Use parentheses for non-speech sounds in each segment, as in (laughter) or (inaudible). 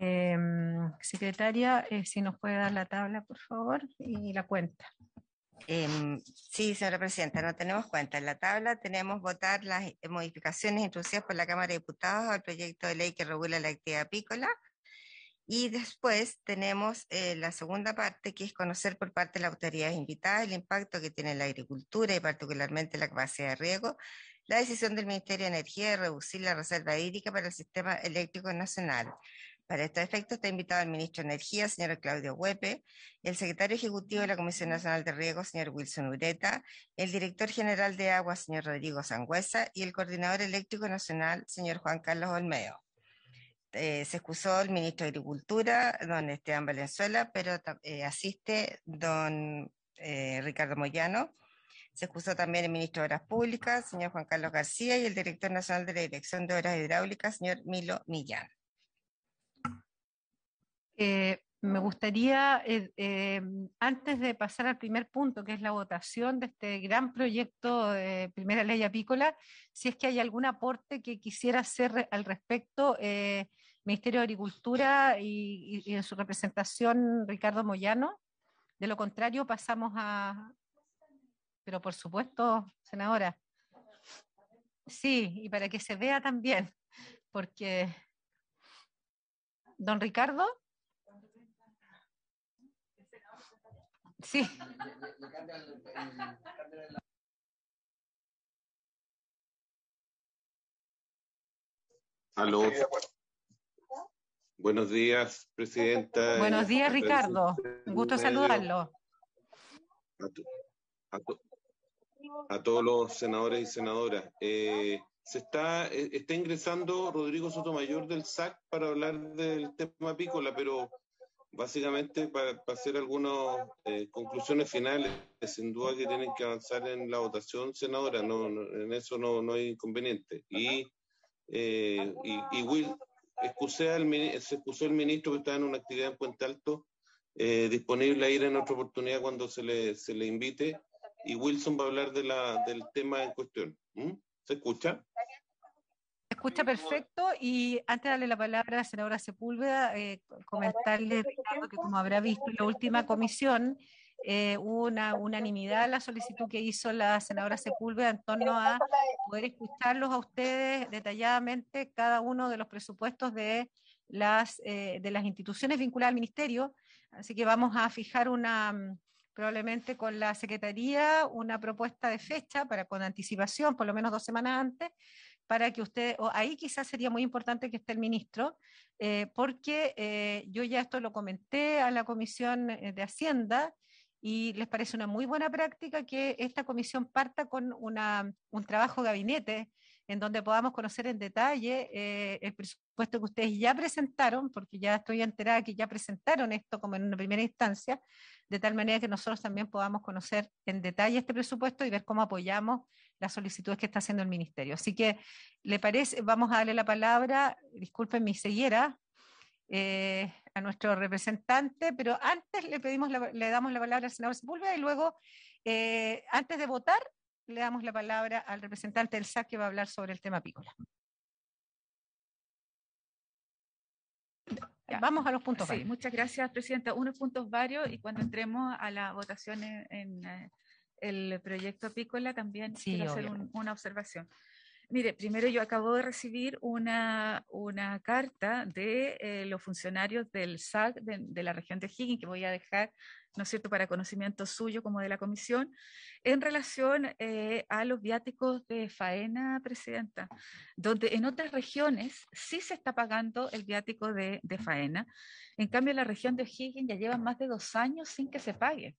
Em, secretaria, eh, si nos puede dar la tabla, por favor, y la cuenta. Em, sí, señora presidenta, no tenemos cuenta. En la tabla tenemos votar las modificaciones introducidas por la Cámara de Diputados al proyecto de ley que regula la actividad apícola y después tenemos eh, la segunda parte, que es conocer por parte de las autoridades invitadas el impacto que tiene la agricultura y particularmente la capacidad de riego, la decisión del Ministerio de Energía de reducir la reserva hídrica para el sistema eléctrico nacional. Para este efecto está invitado el ministro de Energía, señor Claudio Huepe, el secretario ejecutivo de la Comisión Nacional de Riego, señor Wilson Ureta, el director general de Agua, señor Rodrigo Sangüesa, y el coordinador eléctrico nacional, señor Juan Carlos Olmedo. Eh, se excusó el ministro de Agricultura, don Esteban Valenzuela, pero eh, asiste don eh, Ricardo Moyano. Se excusó también el ministro de Obras Públicas, señor Juan Carlos García, y el director nacional de la Dirección de Obras Hidráulicas, señor Milo Millán. Eh, me ah. gustaría, eh, eh, antes de pasar al primer punto, que es la votación de este gran proyecto de primera ley apícola, si es que hay algún aporte que quisiera hacer al respecto, eh, Ministerio de Agricultura y, y, en su representación Ricardo Moyano. De lo contrario, pasamos a... Pero por supuesto, senadora. Sí, y para que se vea también, porque... Don Ricardo. Sí. Aló. Buenos días, Presidenta. Buenos eh, días, Ricardo. Un gusto saludarlo. A, todos los senadores y senadoras. Eh, se está, eh, está ingresando Rodrigo Sotomayor del SAC para hablar del tema pícola, pero Básicamente, para, hacer algunas eh, conclusiones finales, sin duda que tienen que avanzar en la votación, senadora, no, en eso no, hay inconveniente. Y, eh, y, Will, al, se excusó el ministro que está en una actividad en Puente Alto, eh, disponible a ir en otra oportunidad cuando se le, se le invite, y Wilson va a hablar de la, del tema en cuestión. ¿Mm? ¿Se escucha? escucha perfecto y antes de darle la palabra a la senadora Sepúlveda, eh, comentarle que como habrá visto en la última comisión, eh, hubo una unanimidad la solicitud que hizo la senadora Sepúlveda en torno a poder escucharlos a ustedes detalladamente cada uno de los presupuestos de las, eh, de las instituciones vinculadas al ministerio. Así que vamos a fijar una, mm, probablemente con la Secretaría una propuesta de fecha para con anticipación, por lo menos dos semanas antes, para que usted, o ahí quizás sería muy importante que esté el ministro, eh, porque eh, yo ya esto lo comenté a la Comisión eh, de Hacienda y les parece una muy buena práctica que esta comisión parta con un trabajo gabinete en donde podamos conocer en detalle el presupuesto que ustedes ya presentaron, porque ya estoy enterada que ya presentaron esto como en una primera instancia, de tal manera que nosotros también podamos conocer en detalle este presupuesto y ver cómo apoyamos las solicitudes que está haciendo el ministerio. Así que, ¿le parece? Vamos a darle la palabra, disculpen mi ceguera, eh, a nuestro representante, pero antes le, pedimos la, le damos la palabra al senador Sepúlveda y luego, eh, antes de votar, le damos la palabra al representante del SAC que va a hablar sobre el tema Pícola. Vamos a los puntos varios. Muchas gracias, Presidenta. Unos puntos varios y cuando entremos a la votación en, en eh, el proyecto apícola también quiero hacer una observación. Mire, primero yo acabo de recibir una, una carta de eh, los funcionarios del SAC de, la región de Higgins, que voy a dejar, ¿no es cierto?, para conocimiento suyo como de la comisión, en relación eh, a los viáticos de faena, Presidenta, donde en otras regiones sí se está pagando el viático de, faena. En cambio, en la región de Higgins ya lleva más de dos años sin que se pague.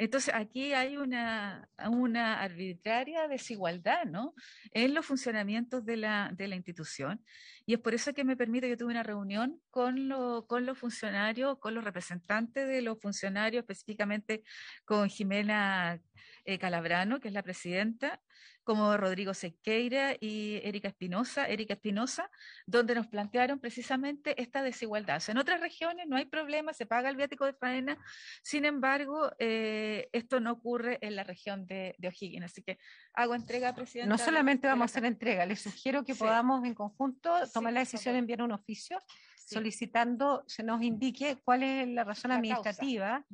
Entonces, aquí hay una, una arbitraria desigualdad, ¿no? En los funcionamientos de la, de la institución. Y es por eso que me permite, yo tuve una reunión con, lo, con los funcionarios, con los representantes de los funcionarios, específicamente con Jimena eh, Calabrano, que es la presidenta, como Rodrigo Sequeira y Erika Espinosa, Erika Espinosa, donde nos plantearon precisamente esta desigualdad. en otras regiones no hay problema, se paga el viático de faena, sin embargo, eh, esto no ocurre en la región de, de Así que hago entrega, presidenta. No solamente vamos a hacer entrega, les sugiero que podamos en conjunto tomar la decisión de enviar un oficio solicitando se nos indique cuál es la razón administrativa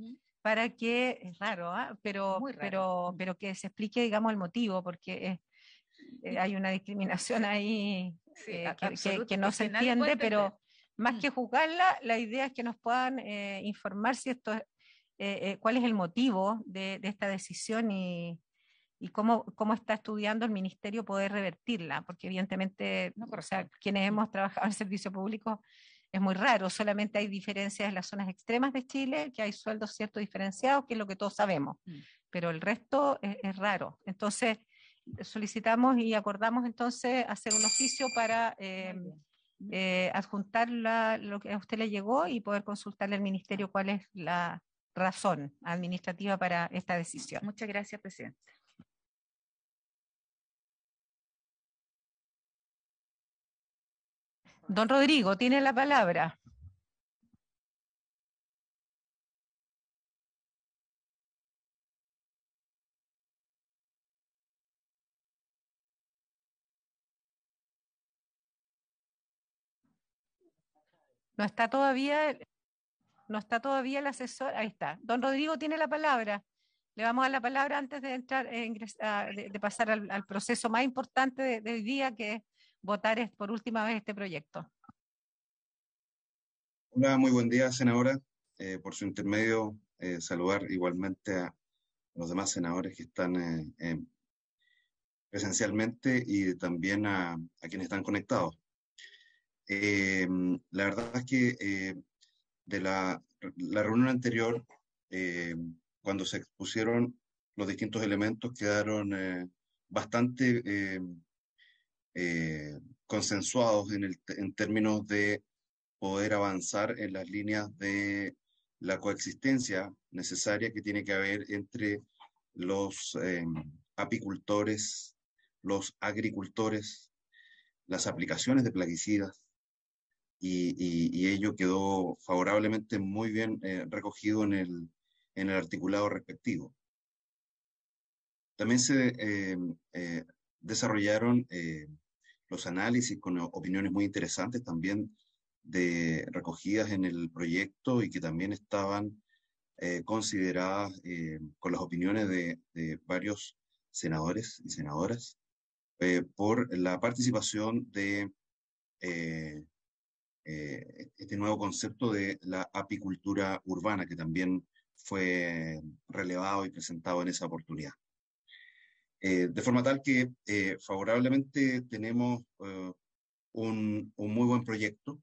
para que, es raro, ¿ah? pero, Pero, pero que se explique, digamos, el motivo, porque eh, hay una discriminación ahí (laughs) eh, que, no se entiende, pero más que mm. juzgarla, la idea es que nos puedan eh, informar si esto cuál es el motivo de, esta decisión y, y cómo, cómo, está estudiando el ministerio poder revertirla, porque evidentemente, no, o sea, quienes hemos trabajado en servicio público es muy raro, solamente hay diferencias en las zonas extremas de Chile, que hay sueldos ciertos diferenciados, que es lo que todos sabemos, mm. pero el resto es, raro. Entonces, solicitamos y acordamos entonces hacer un oficio para eh, eh, adjuntar lo que a usted le llegó y poder consultarle al ministerio cuál es la razón administrativa para esta decisión. Muchas gracias, presidente. Don Rodrigo, tiene la palabra. No está todavía, no está todavía el asesor. Ahí está. Don Rodrigo tiene la palabra. Le vamos a dar la palabra antes de entrar, eh, ah, de, pasar al, proceso más importante del día, que es votar por última vez este proyecto. Hola, muy buen día, senadora. Eh, por su intermedio, eh, saludar igualmente a los demás senadores que están eh, presencialmente y también a, quienes están conectados. la verdad es que de la, la, reunión anterior, cuando se expusieron los distintos elementos, quedaron bastante eh, consensuados en, términos de poder avanzar en las líneas de la coexistencia necesaria que tiene que haber entre los eh, apicultores, los agricultores, las aplicaciones de plaguicidas, y, ello quedó favorablemente muy bien eh, recogido en el, articulado respectivo. También se desarrollaron los análisis, con opiniones muy interesantes también de, recogidas en el proyecto y que también estaban eh, consideradas eh, con las opiniones de, varios senadores y senadoras eh, por la participación de este nuevo concepto de la apicultura urbana que también fue relevado y presentado en esa oportunidad. Eh, de forma tal que eh, favorablemente tenemos eh, un, muy buen proyecto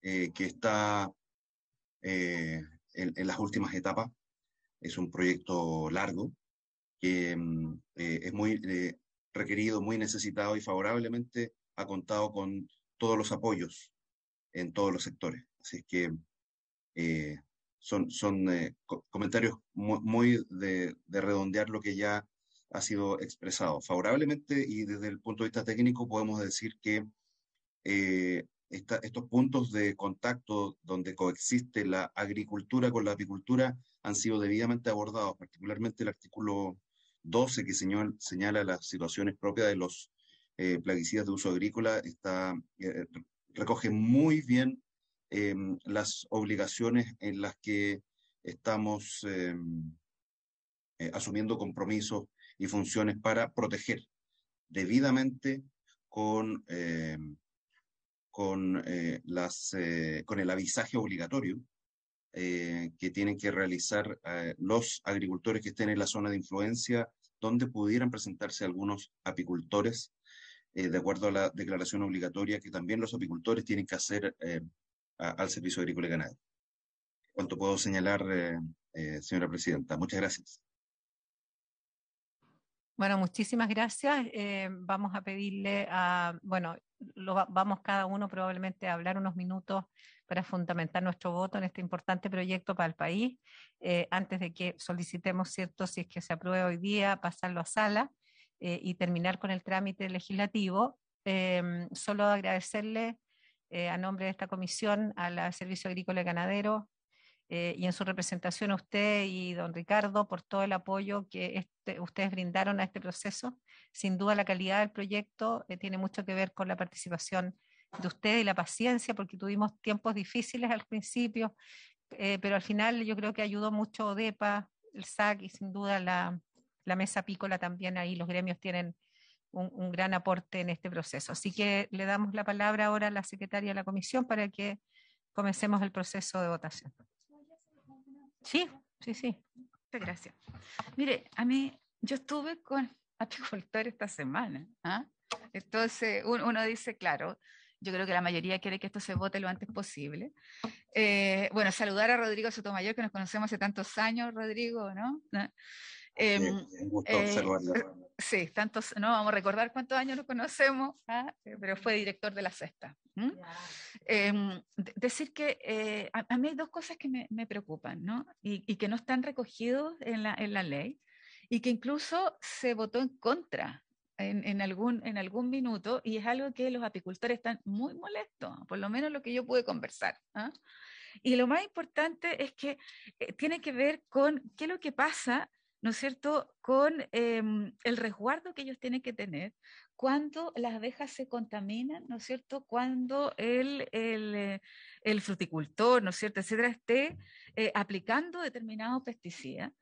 que está en, en, las últimas etapas. Es un proyecto largo que mm, es muy requerido, muy necesitado y favorablemente ha contado con todos los apoyos en todos los sectores. Así que son, son comentarios muy, muy de, de redondear lo que ya ha sido expresado favorablemente y desde el punto de vista técnico podemos decir que eh, estos puntos de contacto donde coexiste la agricultura con la apicultura han sido debidamente abordados, particularmente el artículo 12 que señala las situaciones propias de los eh, plaguicidas de uso agrícola, está, eh, recoge muy bien las obligaciones en las que estamos asumiendo compromisos y funciones para proteger debidamente con, eh, con, eh, las, eh, con el avisaje obligatorio que tienen que realizar los agricultores que estén en la zona de influencia donde pudieran presentarse algunos apicultores, de acuerdo a la declaración obligatoria que también los apicultores tienen que hacer al Servicio Agrícola y Ganado. Cuanto puedo señalar, señora Presidenta. Muchas gracias. Bueno, muchísimas gracias. Eh, vamos a pedirle a, bueno, vamos cada uno probablemente a hablar unos minutos para fundamentar nuestro voto en este importante proyecto para el país, eh, antes de que solicitemos, ¿cierto?, si es que se apruebe hoy día, pasarlo a sala eh, y terminar con el trámite legislativo. solo agradecerle a nombre de esta comisión al Servicio Agrícola y Ganadero, eh, y en su representación a usted y don Ricardo por todo el apoyo que este, ustedes brindaron a este proceso. Sin duda la calidad del proyecto eh, tiene mucho que ver con la participación de ustedes y la paciencia, porque tuvimos tiempos difíciles al principio, eh, pero al final yo creo que ayudó mucho ODEPA, el SAC y sin duda la, mesa pícola también ahí, los gremios tienen... Un, un, gran aporte en este proceso. Así que le damos la palabra ahora a la secretaria de la comisión para que comencemos el proceso de votación. Sí, sí, sí. Muchas gracias. Mire, a mí, yo estuve con apicultor (laughs) esta semana. ¿ah? Entonces, uno dice, claro, yo creo que la mayoría quiere que esto se vote lo antes posible. Eh, bueno, saludar a Rodrigo Sotomayor, que nos conocemos hace tantos años, Rodrigo, ¿no? Eh, un gusto eh, Sí, tantos, no vamos a recordar cuántos años nos conocemos, ¿ah? eh, pero fue director de la cesta. Em, decir que eh, a, mí hay dos cosas que me, preocupan, ¿no? Y, que no están recogidos en la, en la, ley y que incluso se votó en contra en, en, algún, en algún minuto y es algo que los apicultores están muy molestos, por lo menos lo que yo pude conversar. ¿ah? Y lo más importante es que eh, tiene que ver con qué es lo que pasa ¿no es cierto?, con em, el resguardo que ellos tienen que tener cuando las abejas se contaminan, ¿no es cierto?, cuando el, el, eh, fruticultor, ¿no es cierto?, etcétera, esté eh, aplicando determinados pesticidas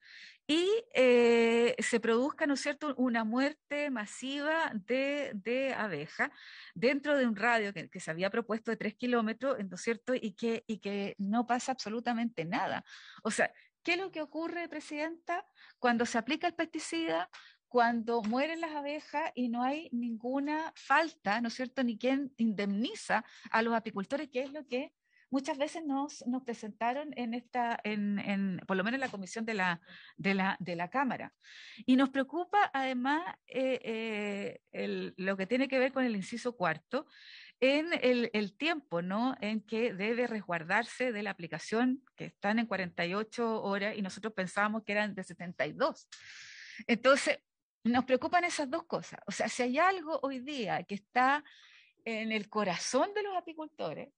y eh, se produzca, ¿no es cierto?, una muerte masiva de, de abeja dentro de un radio que, se había propuesto de tres kilómetros, ¿no es cierto?, y que, y que no pasa absolutamente nada. O sea, ¿Qué es lo que ocurre, Presidenta, cuando se aplica el pesticida? cuando mueren las abejas y no hay ninguna falta, ¿no es cierto?, ni quien indemniza a los apicultores, que es lo que muchas veces nos, presentaron en esta, por lo menos en la comisión de la, de la, Cámara. Y nos preocupa además eh, eh, lo que tiene que ver con el inciso cuarto, en el, el, tiempo ¿no? en que debe resguardarse de la aplicación, que están en 48 horas y nosotros pensábamos que eran de 72. Entonces, nos preocupan esas dos cosas. O sea, si hay algo hoy día que está en el corazón de los apicultores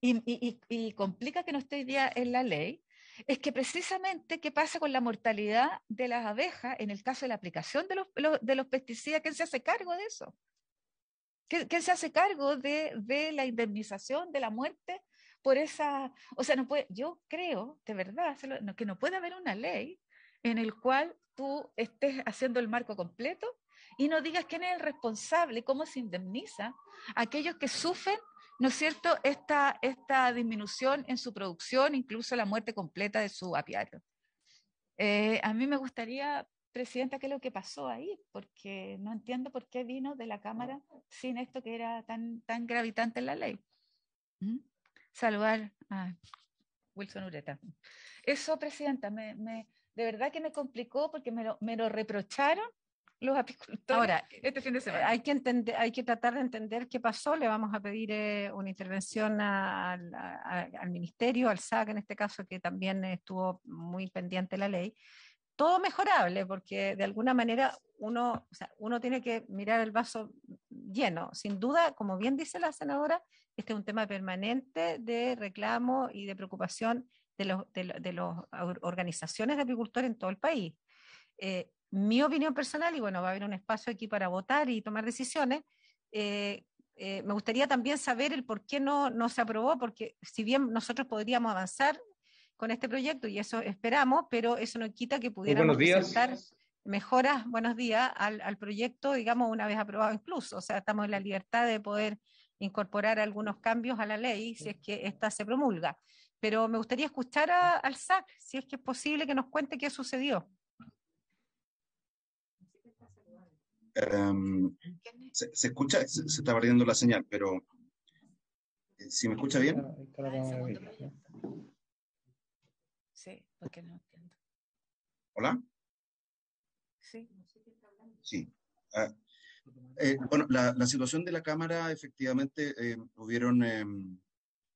y, y, y complica que no esté hoy día en la ley, es que precisamente qué pasa con la mortalidad de las abejas en el caso de la aplicación de los, de los pesticidas, ¿quién se hace cargo de eso? ¿Quién, se hace cargo de, la indemnización de la muerte por esa? O sea, no puede, yo creo, de verdad, que no puede haber una ley en el cual tú estés haciendo el marco completo y no digas quién es el responsable cómo se indemniza a aquellos que sufren, ¿no es cierto?, esta, disminución en su producción, incluso la muerte completa de su apiario. Eh, a mí me gustaría Presidenta, ¿qué es lo que pasó ahí? Porque no entiendo por qué vino de la Cámara sin esto que era tan, tan gravitante en la ley. ¿Mm? Saludar a Wilson Ureta. Eso, Presidenta, me, me, de verdad que me complicó porque me lo, me lo reprocharon los apicultores Ahora, este fin de semana. Hay que, entender, hay que tratar de entender qué pasó. Le vamos a pedir eh, una intervención al ministerio, al SAC en este caso, que también estuvo muy pendiente la ley todo mejorable, porque de alguna manera uno, o sea, uno tiene que mirar el vaso lleno. Sin duda, como bien dice la senadora, este es un tema permanente de reclamo y de preocupación de las de, organizaciones de agricultores en todo el país. Eh, mi opinión personal, y bueno, va a haber un espacio aquí para votar y tomar decisiones, eh, eh, me gustaría también saber el por qué no, no se aprobó, porque si bien nosotros podríamos avanzar con este proyecto y eso esperamos, pero eso no quita que pudiéramos presentar mejoras, buenos días, al, proyecto, digamos, una vez aprobado incluso. O sea, estamos en la libertad de poder incorporar algunos cambios a la ley si es que esta se promulga. Pero me gustaría escuchar al SAC, si es que es posible que nos cuente qué sucedió. Em, se, escucha, se, está perdiendo la señal, pero eh, si me escucha bien. Ah, Sí, porque no entiendo. ¿Hola? Sí. Sí. Ah, eh, bueno, la, situación de la Cámara, efectivamente, eh, hubieron, eh,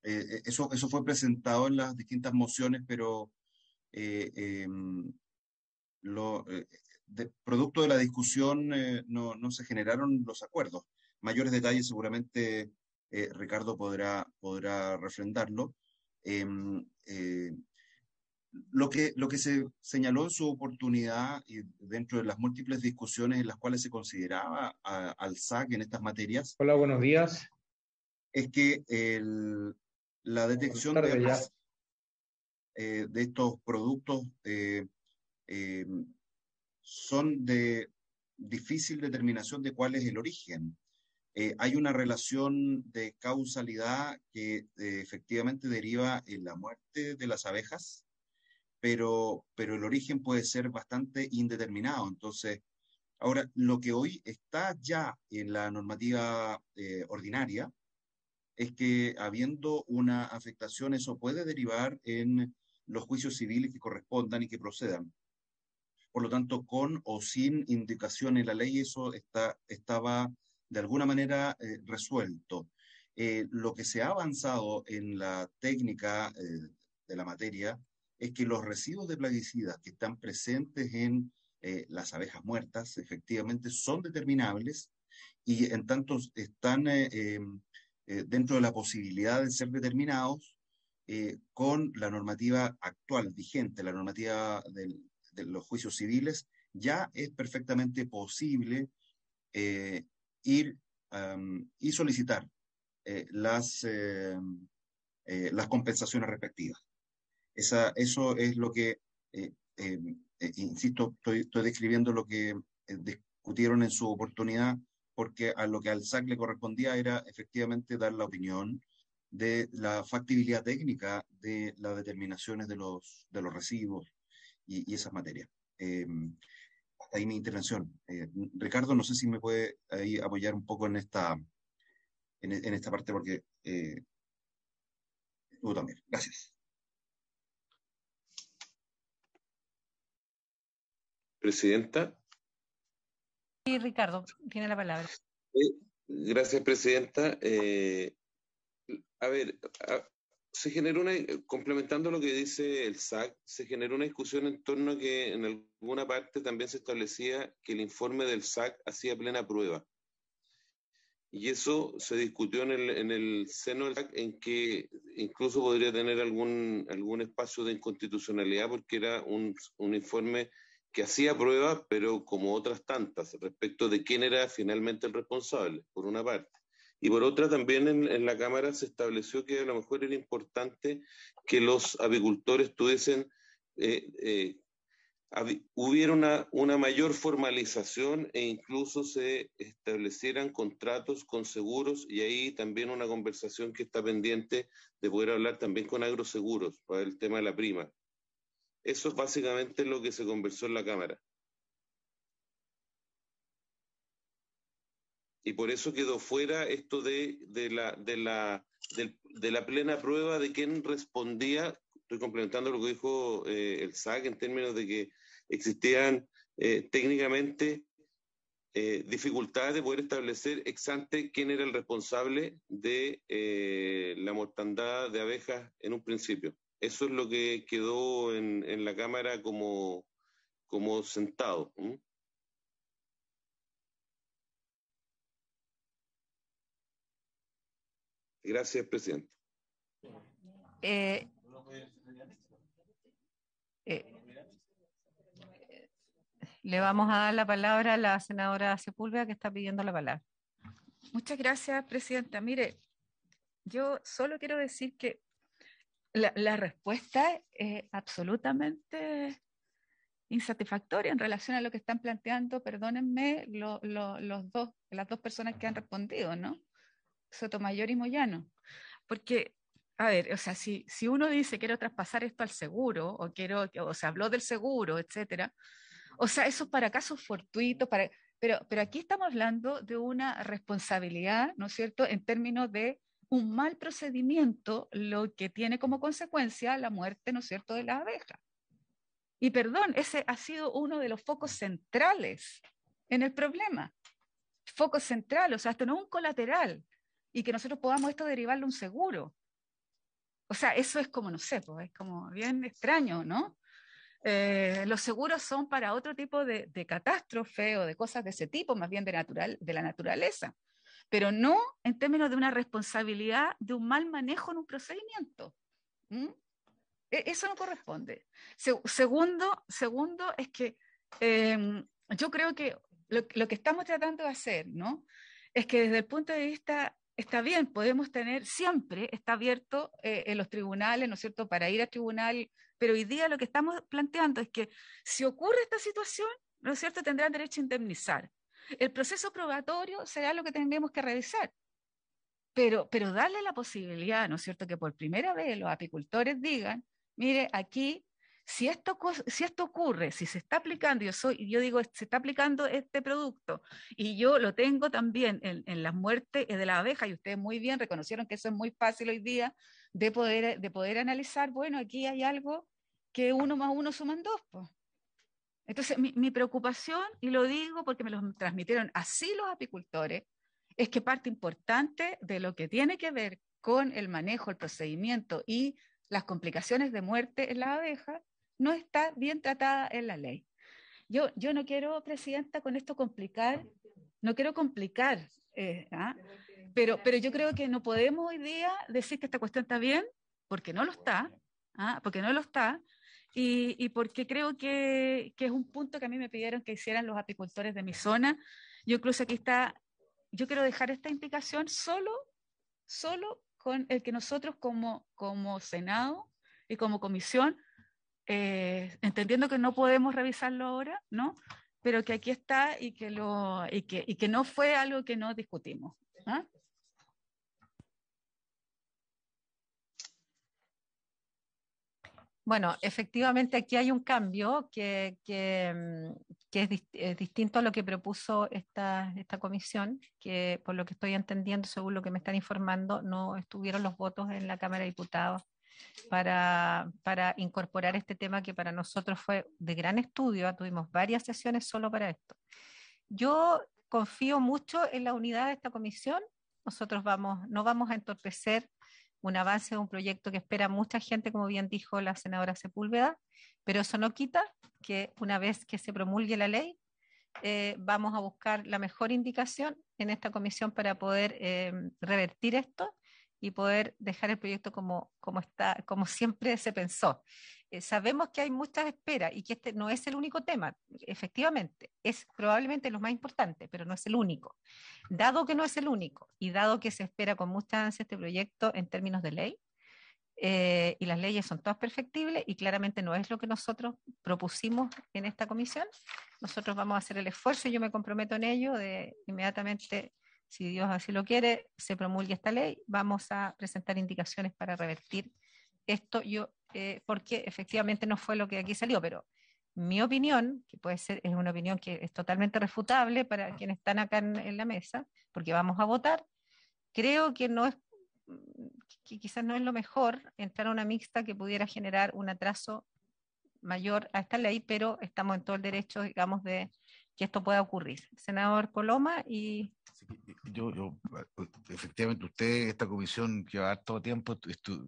eh, eso, eso fue presentado en las distintas mociones, pero lo, producto de la discusión no, se generaron los acuerdos. Mayores detalles seguramente Ricardo podrá, podrá refrendarlo. Em, lo que, lo que se señaló en su oportunidad y dentro de las múltiples discusiones en las cuales se consideraba al SAC en estas materias. Hola, buenos días. Es que la detección de, eh, de, estos productos eh, eh, son de difícil determinación de cuál es el origen. hay una relación de causalidad que efectivamente deriva en la muerte de las abejas pero, pero el origen puede ser bastante indeterminado. Entonces, ahora, lo que hoy está ya en la normativa eh, ordinaria es que habiendo una afectación, eso puede derivar en los juicios civiles que correspondan y que procedan. Por lo tanto, con o sin indicación en la ley, eso está, estaba de alguna manera eh, resuelto. Eh, lo que se ha avanzado en la técnica de la materia es que los residuos de plaguicidas que están presentes en eh, las abejas muertas efectivamente son determinables y en tanto están eh, em, eh, dentro de la posibilidad de ser determinados con la normativa actual vigente, la normativa de los juicios civiles, ya es perfectamente posible ir y solicitar las, em, las compensaciones respectivas eso es lo que, eh, eh, eh, insisto, estoy, describiendo lo que discutieron en su oportunidad, porque a lo que al SAC le correspondía era efectivamente dar la opinión de la factibilidad técnica de las determinaciones de los, de los recibos y, esas materias. ahí mi intervención. Ricardo, no sé si me puede apoyar un poco en esta, en, esta parte, porque tú también. Gracias. Presidenta. Sí, Ricardo, tiene la palabra. Eh, gracias, Presidenta. Eh, a ver, se generó una, complementando lo que dice el SAC, se generó una discusión en torno a que en alguna parte también se establecía que el informe del SAC hacía plena prueba. Y eso se discutió en el, seno del SAC, en que incluso podría tener algún, algún espacio de inconstitucionalidad porque era un, un informe que hacía pruebas, pero como otras tantas, respecto de quién era finalmente el responsable, por una parte. Y por otra, también en, la Cámara se estableció que a lo mejor era importante que los avicultores tuviesen, eh, eh, hubiera una, una mayor formalización e incluso se establecieran contratos con seguros y ahí también una conversación que está pendiente de poder hablar también con agroseguros para el tema de la prima, eso es básicamente lo que se conversó en la Cámara. Y por eso quedó fuera esto de, la, de, la, de, la plena prueba de quién respondía, estoy complementando lo que dijo eh, el SAC en términos de que existían eh, técnicamente eh, dificultades de poder establecer ex ante quién era el responsable de la mortandad de abejas en un principio. Eso es lo que quedó en, la Cámara como, sentado. Gracias, presidente. Eh, eh, le vamos a dar la palabra a la senadora Sepúlveda que está pidiendo la palabra. Muchas gracias, presidenta. Mire, yo solo quiero decir que la, respuesta es absolutamente insatisfactoria en relación a lo que están planteando, perdónenme, los dos, las dos personas que han respondido, ¿no? Sotomayor y Moyano. Porque, a ver, o sea, si, si uno dice quiero traspasar esto al seguro, o quiero, o se habló del seguro, etcétera, o sea, eso para casos fortuitos, para, pero, pero aquí estamos hablando de una responsabilidad, ¿no es cierto?, en términos de un mal procedimiento lo que tiene como consecuencia la muerte, ¿no es cierto?, de la abeja Y perdón, ese ha sido uno de los focos centrales en el problema. Foco central, o sea, esto no un colateral y que nosotros podamos esto derivarlo un seguro. O sea, eso es como, no sé, pues, es como bien extraño, ¿no? Eh, los seguros son para otro tipo de, de catástrofe o de cosas de ese tipo, más bien de, natural, de la naturaleza pero no en términos de una responsabilidad de un mal manejo en un procedimiento. E, eso no corresponde. segundo, segundo es que em, yo creo que lo, que estamos tratando de hacer, ¿no? Es que desde el punto de vista, está bien, podemos tener, siempre está abierto eh, en los tribunales, ¿no es cierto?, para ir a tribunal, pero hoy día lo que estamos planteando es que si ocurre esta situación, ¿no es cierto?, tendrán derecho a indemnizar. El proceso probatorio será lo que tendremos que revisar. Pero, pero darle la posibilidad, ¿no es cierto?, que por primera vez los apicultores digan, mire, aquí, si esto, si esto ocurre, si se está aplicando, yo, soy, yo digo, se está aplicando este producto y yo lo tengo también en, en las muertes eh, de la abeja, y ustedes muy bien reconocieron que eso es muy fácil hoy día de poder, de poder analizar, bueno, aquí hay algo que uno más uno suman dos, pues. Entonces, mi, preocupación, y lo digo porque me lo transmitieron así los apicultores, es que parte importante de lo que tiene que ver con el manejo, el procedimiento y las complicaciones de muerte en la abeja no está bien tratada en la ley. Yo, yo no quiero, Presidenta, con esto complicar, no quiero complicar, eh, ¿ah? pero, pero yo creo que no podemos hoy día decir que esta cuestión está bien, porque no lo está, ¿ah? porque no lo está, y, y porque creo que, que, es un punto que a mí me pidieron que hicieran los apicultores de mi zona. Yo incluso aquí está, yo quiero dejar esta implicación solo, solo con el que nosotros como, como Senado y como Comisión, eh, entendiendo que no podemos revisarlo ahora, ¿no? Pero que aquí está y que, lo, y que, y que no fue algo que no discutimos. ¿ah? Bueno, efectivamente aquí hay un cambio que, mm, es, distinto a lo que propuso esta, comisión, que por lo que estoy entendiendo, según lo que me están informando, no estuvieron los votos en la Cámara de Diputados para, incorporar este tema que para nosotros fue de gran estudio. Tuvimos varias sesiones solo para esto. Yo confío mucho en la unidad de esta comisión. Nosotros vamos, no vamos a entorpecer una avance de un proyecto que espera mucha gente, como bien dijo la senadora Sepúlveda, pero eso no quita que una vez que se promulgue la ley, eh, vamos a buscar la mejor indicación en esta comisión para poder eh, revertir esto y poder dejar el proyecto como, como, está, como siempre se pensó. Eh, sabemos que hay muchas esperas y que este no es el único tema, efectivamente, es probablemente lo más importante, pero no es el único. Dado que no es el único y dado que se espera con mucha ansia este proyecto en términos de ley, eh, y las leyes son todas perfectibles y claramente no es lo que nosotros propusimos en esta comisión. Nosotros vamos a hacer el esfuerzo y yo me comprometo en ello de inmediatamente si Dios así lo quiere, se promulgue esta ley, vamos a presentar indicaciones para revertir esto, yo, eh, porque efectivamente no fue lo que aquí salió, pero mi opinión, que puede ser, es una opinión que es totalmente refutable para quienes están acá en, en la mesa, porque vamos a votar, creo que no es que quizás no es lo mejor entrar a una mixta que pudiera generar un atraso mayor a esta ley, pero estamos en todo el derecho, digamos, de que esto pueda ocurrir. Senador Coloma y... Yo, efectivamente, usted, esta comisión que va todo tiempo,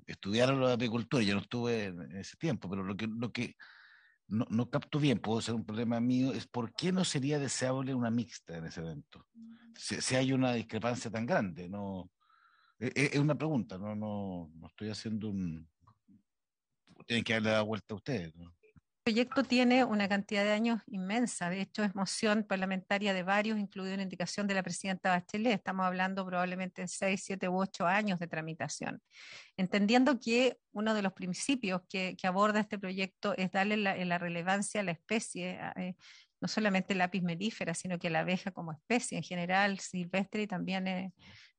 estudiaron la apicultura, yo no estuve en ese tiempo, pero lo que, lo que no, no capto bien, puede ser un problema mío, es por qué no sería deseable una mixta en ese evento, si, hay una discrepancia tan grande, no... Es, e, es una pregunta, no, no, no estoy haciendo un... Tienen que darle la vuelta a ustedes. ¿no? proyecto tiene una cantidad de años inmensa. De hecho, es moción parlamentaria de varios, incluido una indicación de la presidenta Bachelet. Estamos hablando probablemente de seis, siete u ocho años de tramitación. Entendiendo que uno de los principios que, que aborda este proyecto es darle la, la relevancia a la especie, eh, no solamente la apis melífera, sino que la abeja como especie en general, silvestre y también eh,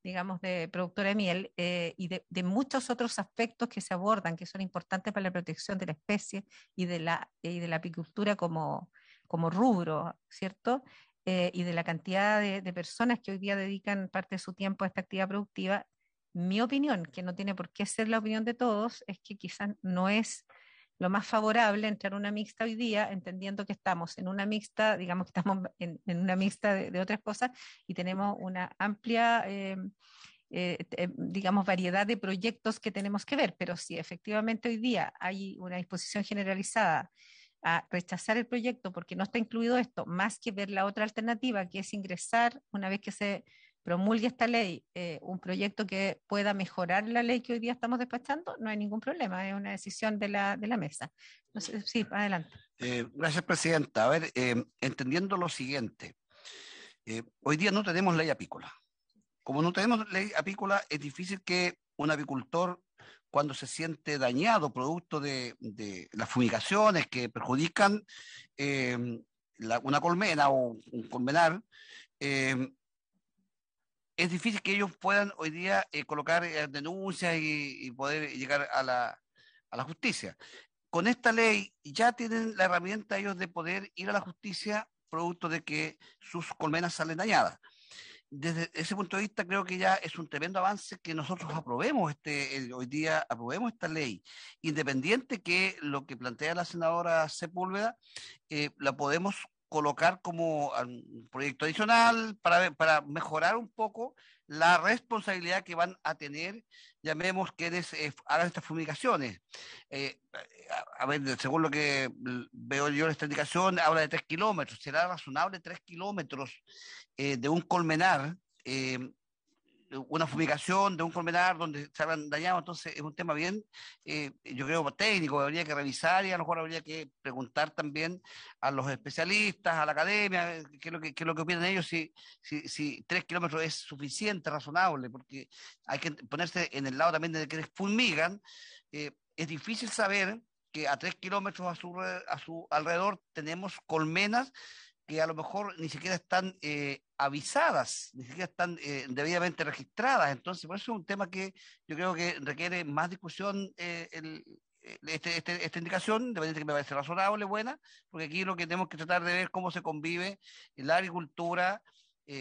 digamos, de productora de miel eh, y de, muchos otros aspectos que se abordan, que son importantes para la protección de la especie y de la, y de la apicultura como, como rubro, ¿cierto? Eh, y de la cantidad de, de, personas que hoy día dedican parte de su tiempo a esta actividad productiva, mi opinión, que no tiene por qué ser la opinión de todos, es que quizás no es lo más favorable entrar en una mixta hoy día, entendiendo que estamos en una mixta, digamos que estamos en, una mixta de, otras cosas y tenemos una amplia, eh, eh, eh, digamos, variedad de proyectos que tenemos que ver. Pero si efectivamente hoy día hay una disposición generalizada a rechazar el proyecto porque no está incluido esto, más que ver la otra alternativa, que es ingresar una vez que se promulgue esta ley eh, un proyecto que pueda mejorar la ley que hoy día estamos despachando, no hay ningún problema, es una decisión de la, de la mesa. sí, adelante. Eh, gracias, Presidenta. A ver, eh, entendiendo lo siguiente, hoy día no tenemos ley apícola. Como no tenemos ley apícola, es difícil que un apicultor, cuando se siente dañado producto de, las fumigaciones que perjudican una colmena o un colmenar, eh, es difícil que ellos puedan hoy día eh, colocar eh, denuncias y, poder eh, llegar a la, justicia. Con esta ley ya tienen la herramienta ellos de poder ir a la justicia producto de que sus colmenas salen dañadas. Desde ese punto de vista creo que ya es un tremendo avance que nosotros aprobemos este, hoy día, aprobemos esta ley, independiente que lo que plantea la senadora Sepúlveda, la podemos colocar como un proyecto adicional para, para mejorar un poco la responsabilidad que van a tener, llamemos quienes eh, hagan estas fumigaciones. Eh, a, ver, según lo que veo yo en esta indicación, habla de tres kilómetros. ¿Será razonable tres kilómetros eh, de un colmenar? una fumigación de un colmenar donde se habían dañado, entonces es un tema bien, eh, yo creo, técnico, habría que revisar y a lo mejor habría que preguntar también a los especialistas, a la academia, eh, qué es lo que, opinan ellos, si, tres kilómetros es suficiente, razonable, porque hay que ponerse en el lado también de que les fumigan, eh, es difícil saber que a tres kilómetros a su alrededor tenemos colmenas que a lo mejor ni siquiera están eh, avisadas, ni siquiera están eh, debidamente registradas. Entonces, por eso es un tema que yo creo que requiere más discusión eh, este, este, esta indicación, de que me parece razonable, buena, porque aquí lo que tenemos que tratar de ver cómo se convive la agricultura,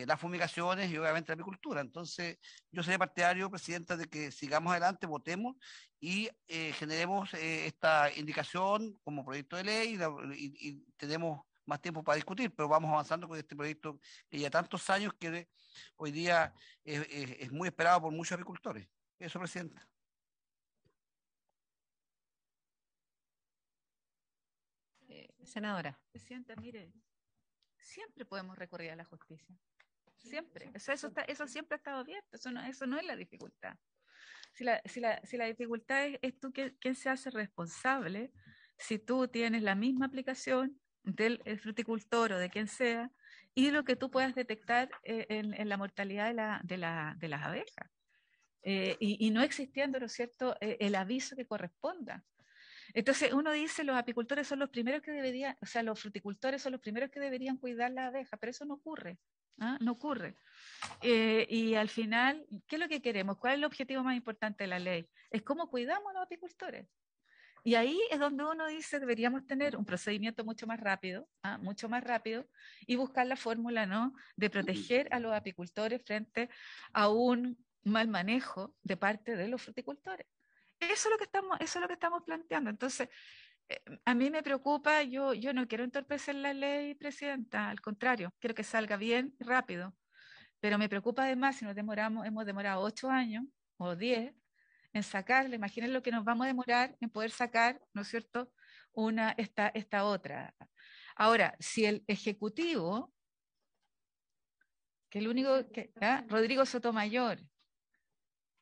las fumigaciones y obviamente la agricultura. Entonces, yo soy partidario, Presidenta, de que sigamos adelante, votemos y generemos esta indicación como proyecto de ley y tenemos más tiempo para discutir, pero vamos avanzando con este proyecto que ya tantos años que hoy día es, muy esperado por muchos agricultores. Eso, Presidenta. Eh, senadora. Presidenta, mire, siempre podemos recurrir a la justicia. Siempre. eso, eso siempre ha estado abierto. Eso no, eso no es la dificultad. Si la, dificultad es, tú se hace responsable, si tú tienes la misma aplicación del fruticultor o de quien sea, y lo que tú puedas detectar eh, en, la mortalidad de, las abejas. Eh, y, no existiendo, ¿no es cierto?, eh, el aviso que corresponda. Entonces, uno dice, los apicultores son los primeros que deberían, o sea, los fruticultores son los primeros que deberían cuidar las abejas, pero eso no ocurre, ¿ah? no ocurre. y al final, ¿qué es lo que queremos? ¿Cuál es el objetivo más importante de la ley? Es cómo cuidamos a los apicultores. Y ahí es donde uno dice, deberíamos tener un procedimiento mucho más rápido, ¿ah? mucho más rápido, y buscar la fórmula ¿no? de proteger a los apicultores frente a un mal manejo de parte de los fruticultores. Eso es lo que estamos, eso es lo que estamos planteando. Entonces, eh, a mí me preocupa, yo, yo no quiero entorpecer la ley, Presidenta, al contrario, quiero que salga bien rápido. Pero me preocupa además si nos demoramos, hemos demorado ocho años o diez en sacarla, imaginen lo que nos vamos a demorar en poder sacar, ¿no es cierto?, una, esta, esta otra. Ahora, si el Ejecutivo, que el único que, ¿ah? Rodrigo Sotomayor,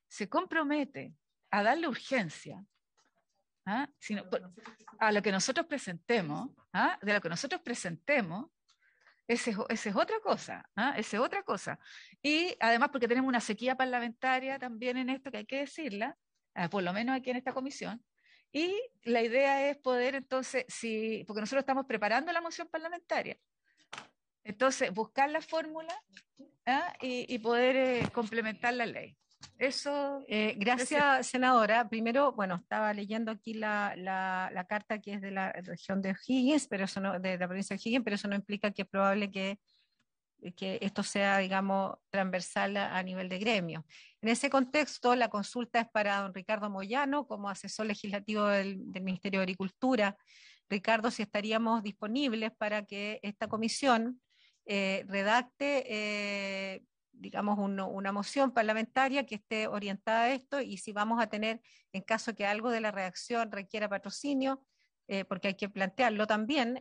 se compromete a darle urgencia ¿ah? Sino, a lo que nosotros presentemos, ¿ah? de lo que nosotros presentemos, esa es, otra cosa, esa es otra cosa. Y además porque tenemos una sequía parlamentaria también en esto que hay que decirla, Ah, por lo menos aquí en esta comisión. Y la idea es poder entonces, si, porque nosotros estamos preparando la moción parlamentaria, entonces buscar la fórmula ¿ah? y, poder eh, complementar la ley. Eso. Eh, gracias, senadora. Primero, bueno, estaba leyendo aquí la, la, carta que es de la región de O'Higgins, pero eso no, de la provincia de O'Higgins, pero eso no implica que es probable que eh, que esto sea, digamos, transversal a, nivel de gremio. En ese contexto, la consulta es para don Ricardo Moyano como asesor legislativo del, Ministerio de Agricultura. Ricardo, si estaríamos disponibles para que esta comisión eh, redacte, eh, digamos, una moción parlamentaria que esté orientada a esto y si vamos a tener, en caso que algo de la reacción requiera patrocinio, porque hay que plantearlo también,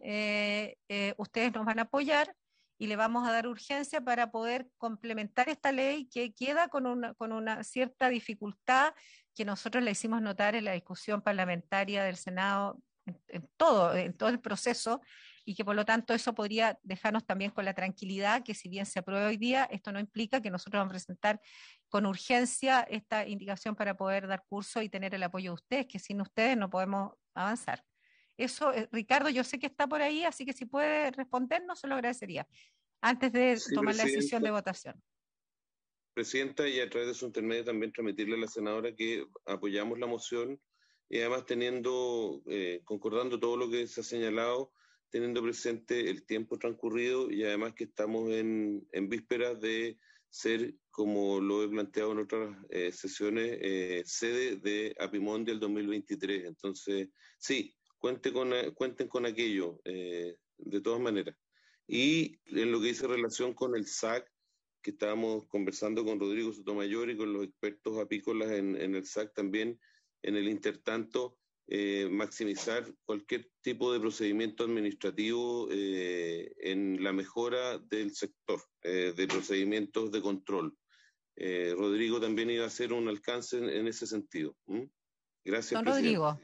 ustedes nos van a apoyar y le vamos a dar urgencia para poder complementar esta ley que queda con una, con una cierta dificultad que nosotros le hicimos notar en la discusión parlamentaria del Senado en, todo, en todo el proceso, y que por lo tanto eso podría dejarnos también con la tranquilidad que si bien se aprueba hoy día, esto no implica que nosotros vamos a presentar con urgencia esta indicación para poder dar curso y tener el apoyo de ustedes, que sin ustedes no podemos avanzar. Eso, eh, Ricardo, yo sé que está por ahí, así que si puede respondernos, se lo agradecería, antes de tomar la decisión de votación. Presidenta, y a través de su intermedio también transmitirle a la senadora que apoyamos la moción y además teniendo, eh, concordando todo lo que se ha señalado, teniendo presente el tiempo transcurrido y además que estamos en, en vísperas de ser, como lo he planteado en otras eh, sesiones, sede de Apimón del 2023. Entonces, sí, eh, cuenten con aquello, eh, de todas maneras. Y en lo que dice relación con el SAC, que estábamos conversando con Rodrigo Sotomayor y con los expertos apícolas en, el SAC también, en el intertanto, eh, maximizar cualquier tipo de procedimiento administrativo en la mejora del sector, de procedimientos de control. Rodrigo también iba a hacer un alcance en, ese sentido. Gracias. Rodrigo.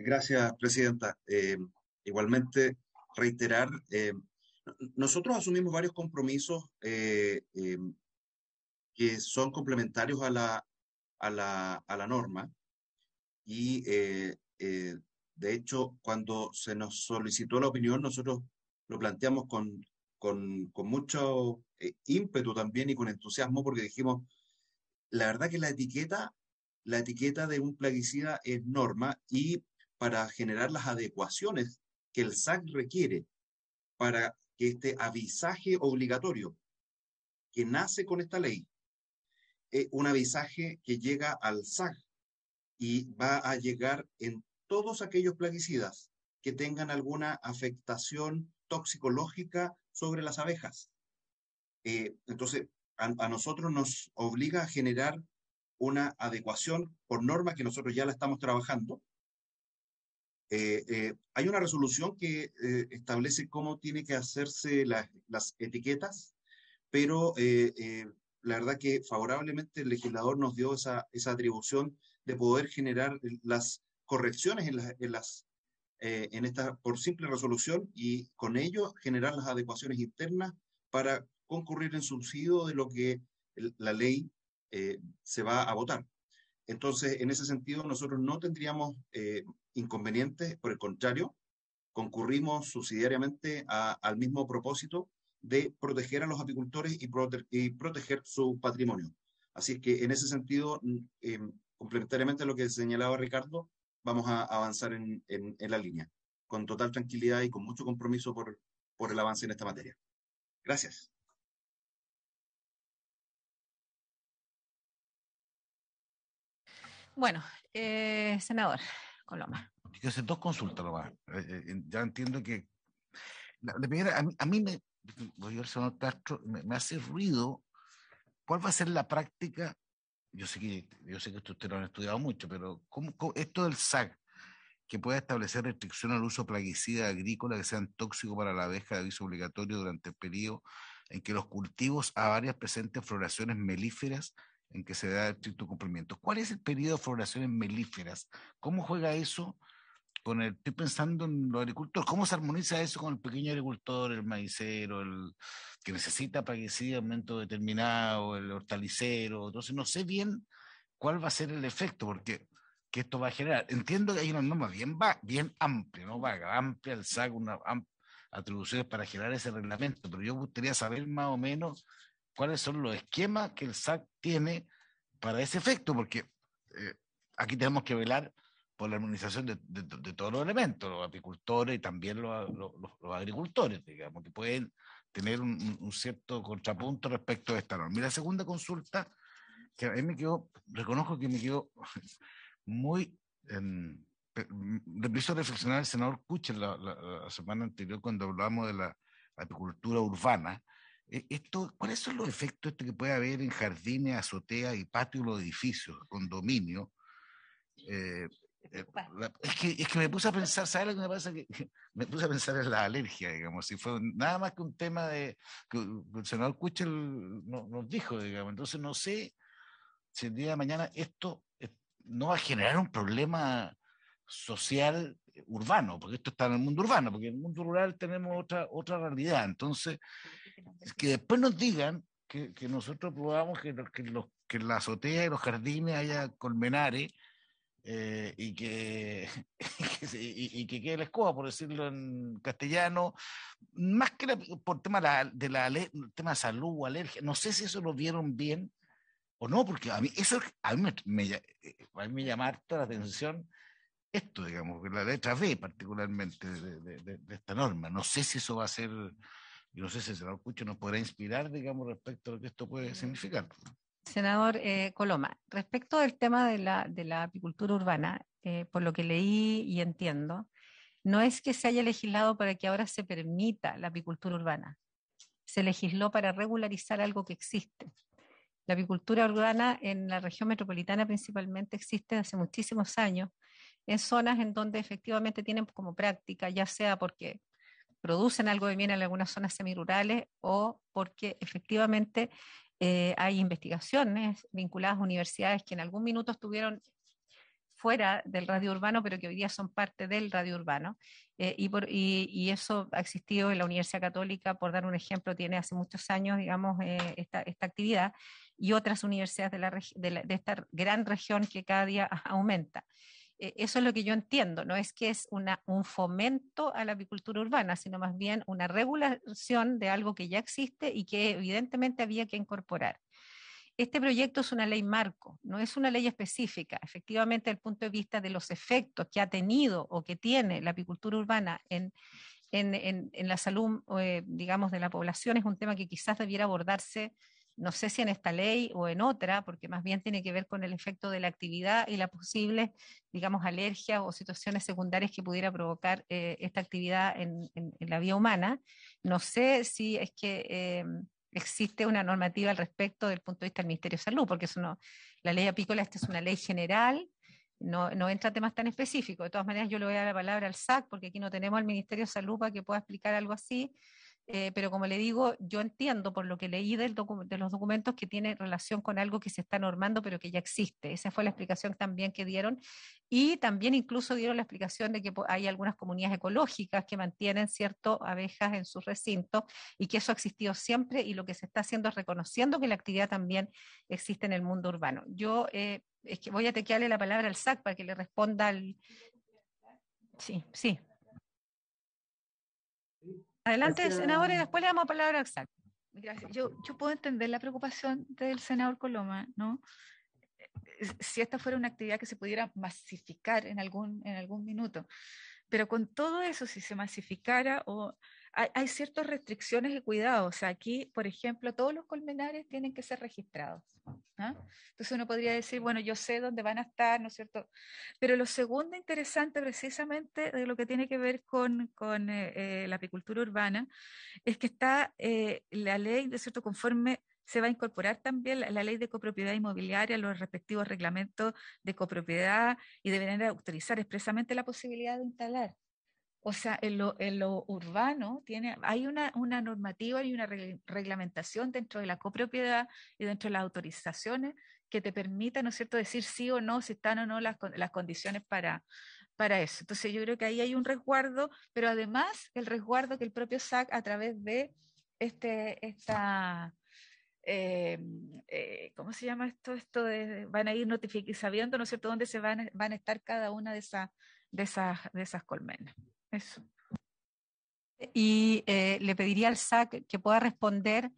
Gracias, Presidenta. Eh, igualmente, reiterar, eh, nosotros asumimos varios compromisos eh, que son complementarios a la, a la, norma y, de hecho, cuando se nos solicitó la opinión, nosotros lo planteamos con, mucho ímpetu también y con entusiasmo porque dijimos, la verdad que la etiqueta la etiqueta de un plaguicida es norma y para generar las adecuaciones que el SAC requiere para que este avisaje obligatorio que nace con esta ley, eh, un avisaje que llega al SAC y va a llegar en todos aquellos plaguicidas que tengan alguna afectación toxicológica sobre las abejas. Eh, entonces, a, nosotros nos obliga a generar una adecuación por norma que nosotros ya la estamos trabajando eh, eh, hay una resolución que eh, establece cómo tiene que hacerse las etiquetas, pero eh, eh, la verdad que favorablemente el legislador nos dio esa, esa atribución de poder generar las correcciones en, las, en, las, en esta por simple resolución y con ello generar las adecuaciones internas para concurrir en subsidio de lo que la ley se va a votar. Entonces, en ese sentido, nosotros no tendríamos inconvenientes, por el contrario, concurrimos subsidiariamente al mismo propósito de proteger a los apicultores y, proteger su patrimonio. Así es que en ese sentido, mm, em, complementariamente a lo que señalaba Ricardo, vamos a avanzar en, la línea, con total tranquilidad y con mucho compromiso por, el avance en esta materia. Gracias. Bueno, eh, senador, con más. dos consultas lo eh, eh, ya entiendo que. La, primera, a mí, me, me, hace ruido cuál va a ser la práctica. Yo sé que, yo sé que ustedes lo han estudiado mucho, pero ¿cómo, esto del SAC, que pueda establecer restricción al uso plaguicida agrícola que sean tóxicos para la abeja de aviso obligatorio durante el periodo en que los cultivos a varias presentes floraciones melíferas en que se da el estricto cumplimiento. ¿Cuál es el periodo de floración en melíferas? ¿Cómo juega eso con el, estoy pensando en los agricultores, ¿cómo se armoniza eso con el pequeño agricultor, el maicero, el que necesita para que siga un momento determinado, el hortalicero? Entonces no sé bien cuál va a ser el efecto, porque esto va a generar. Entiendo que hay una norma bien, bien amplia, ¿no? Vaga, amplia, el SAC, una amplia, atribuciones para generar ese reglamento, pero yo gustaría saber más o menos cuáles son los esquemas que el SAC tiene para ese efecto, porque eh, aquí tenemos que velar por la armonización de, todos los elementos, los apicultores y también los, agricultores, digamos, que pueden tener un, cierto contrapunto respecto a esta norma. Y la segunda consulta, que a mí me quedó, reconozco que me quedó muy... Em, me hizo reflexionar el senador Kucher la, la, la semana anterior cuando hablamos de la apicultura urbana, eh, esto, ¿Cuáles son los efectos que puede haber en jardines, azoteas y patios de edificios, condominios? Eh, (laughs) eh, es, que, me puse a pensar, ¿sabes lo que me pasa? me puse a pensar en la alergia, digamos, si fue nada más que un tema de que el senador Kuchel nos dijo, digamos, entonces no sé si el día de mañana esto no va a generar un problema social urbano, porque esto está en el mundo urbano, porque en el mundo rural tenemos otra, otra realidad, entonces es que después nos digan que, que nosotros probamos que, los, que, los, que la azotea y los jardines haya colmenares eh, y, que, (laughs) y, y, que quede la escoba, por decirlo en castellano, más que por tema la, de la tema salud o alergia. No sé si eso lo vieron bien o no, porque a mí eso a mí me, eh, a llama la atención esto, digamos, la letra B particularmente de, de, esta norma. No sé si eso va a ser y no sé si el senador Cucho nos podrá inspirar, digamos, respecto a lo que esto puede mm. significar. Senador eh, Coloma, respecto del tema de la, apicultura urbana, eh, por lo que leí y entiendo, no es que se haya legislado para que ahora se permita la apicultura urbana. Se legisló para regularizar algo que existe. La apicultura urbana en la región metropolitana principalmente existe hace muchísimos años en zonas en donde efectivamente tienen como práctica, ya sea porque producen algo de bien en algunas zonas semirurales o porque efectivamente eh, hay investigaciones vinculadas a universidades que en algún minuto estuvieron fuera del radio urbano, pero que hoy día son parte del radio urbano. Eh, y, eso ha existido en la Universidad Católica, por dar un ejemplo, tiene hace muchos años, eh, esta, actividad, y otras universidades de esta gran región que cada día (laughs) aumenta. E, eso es lo que yo entiendo, no es que es un fomento a la apicultura urbana, sino más bien una regulación de algo que ya existe y que evidentemente había que incorporar. Este proyecto es una ley marco, no es una ley específica. Efectivamente, el punto de vista de los efectos que ha tenido o que tiene la apicultura urbana en, la salud, eh, digamos, de la población es un tema que quizás debiera abordarse no sé si en esta ley o en otra, porque más bien tiene que ver con el efecto de la actividad y la posible, digamos, alergia o situaciones secundarias que pudiera provocar eh, esta actividad en, la vía humana. No sé si es que eh, existe una normativa al respecto del punto de vista del Ministerio de Salud, porque eso no, la ley apícola esta es una ley general, no, no entra temas tan específicos. De todas maneras, yo le voy a dar la palabra al SAC, porque aquí no tenemos al Ministerio de Salud para que pueda explicar algo así. Eh, pero como le digo, yo entiendo por lo que leí del de los documentos que tiene relación con algo que se está normando, pero que ya existe. Esa fue la explicación también que dieron. Y también incluso dieron la explicación de que hay algunas comunidades ecológicas que mantienen cierto abejas en sus recintos y que eso ha existido siempre y lo que se está haciendo es reconociendo que la actividad también existe en el mundo urbano. Yo eh, es que voy a tequearle la palabra al SAC para que le responda al... Sí, sí, Adelante, senador, y después le damos palabra exacta. Yo, yo puedo entender la preocupación del senador Coloma, ¿no? Si esta fuera una actividad que se pudiera masificar en algún, en algún minuto, pero con todo eso, si se masificara o hay, ciertas restricciones de cuidado, O sea, aquí, por ejemplo, todos los colmenares tienen que ser registrados. ¿ah? Entonces uno podría decir, bueno, yo sé dónde van a estar, ¿no es cierto? Pero lo segundo interesante precisamente de lo que tiene que ver con, eh, eh, la apicultura urbana es que está eh, la ley, de cierto?, conforme se va a incorporar también la, ley de copropiedad inmobiliaria, los respectivos reglamentos de copropiedad y deberán autorizar expresamente la posibilidad de instalar. O sea, en lo, urbano tiene, hay una, normativa y una reglamentación dentro de la copropiedad y dentro de las autorizaciones que te permita, ¿no es cierto?, decir sí o no, si están o no las, condiciones para, para eso. Entonces yo creo que ahí hay un resguardo, pero además el resguardo que el propio SAC a través de este, esta, em, eh, ¿cómo se llama esto? Esto van a ir sabiendo, ¿no es cierto?, dónde se van, a estar cada una de, esa, esas, de esas colmenas. Eso. Y eh, le pediría al SAC que pueda responder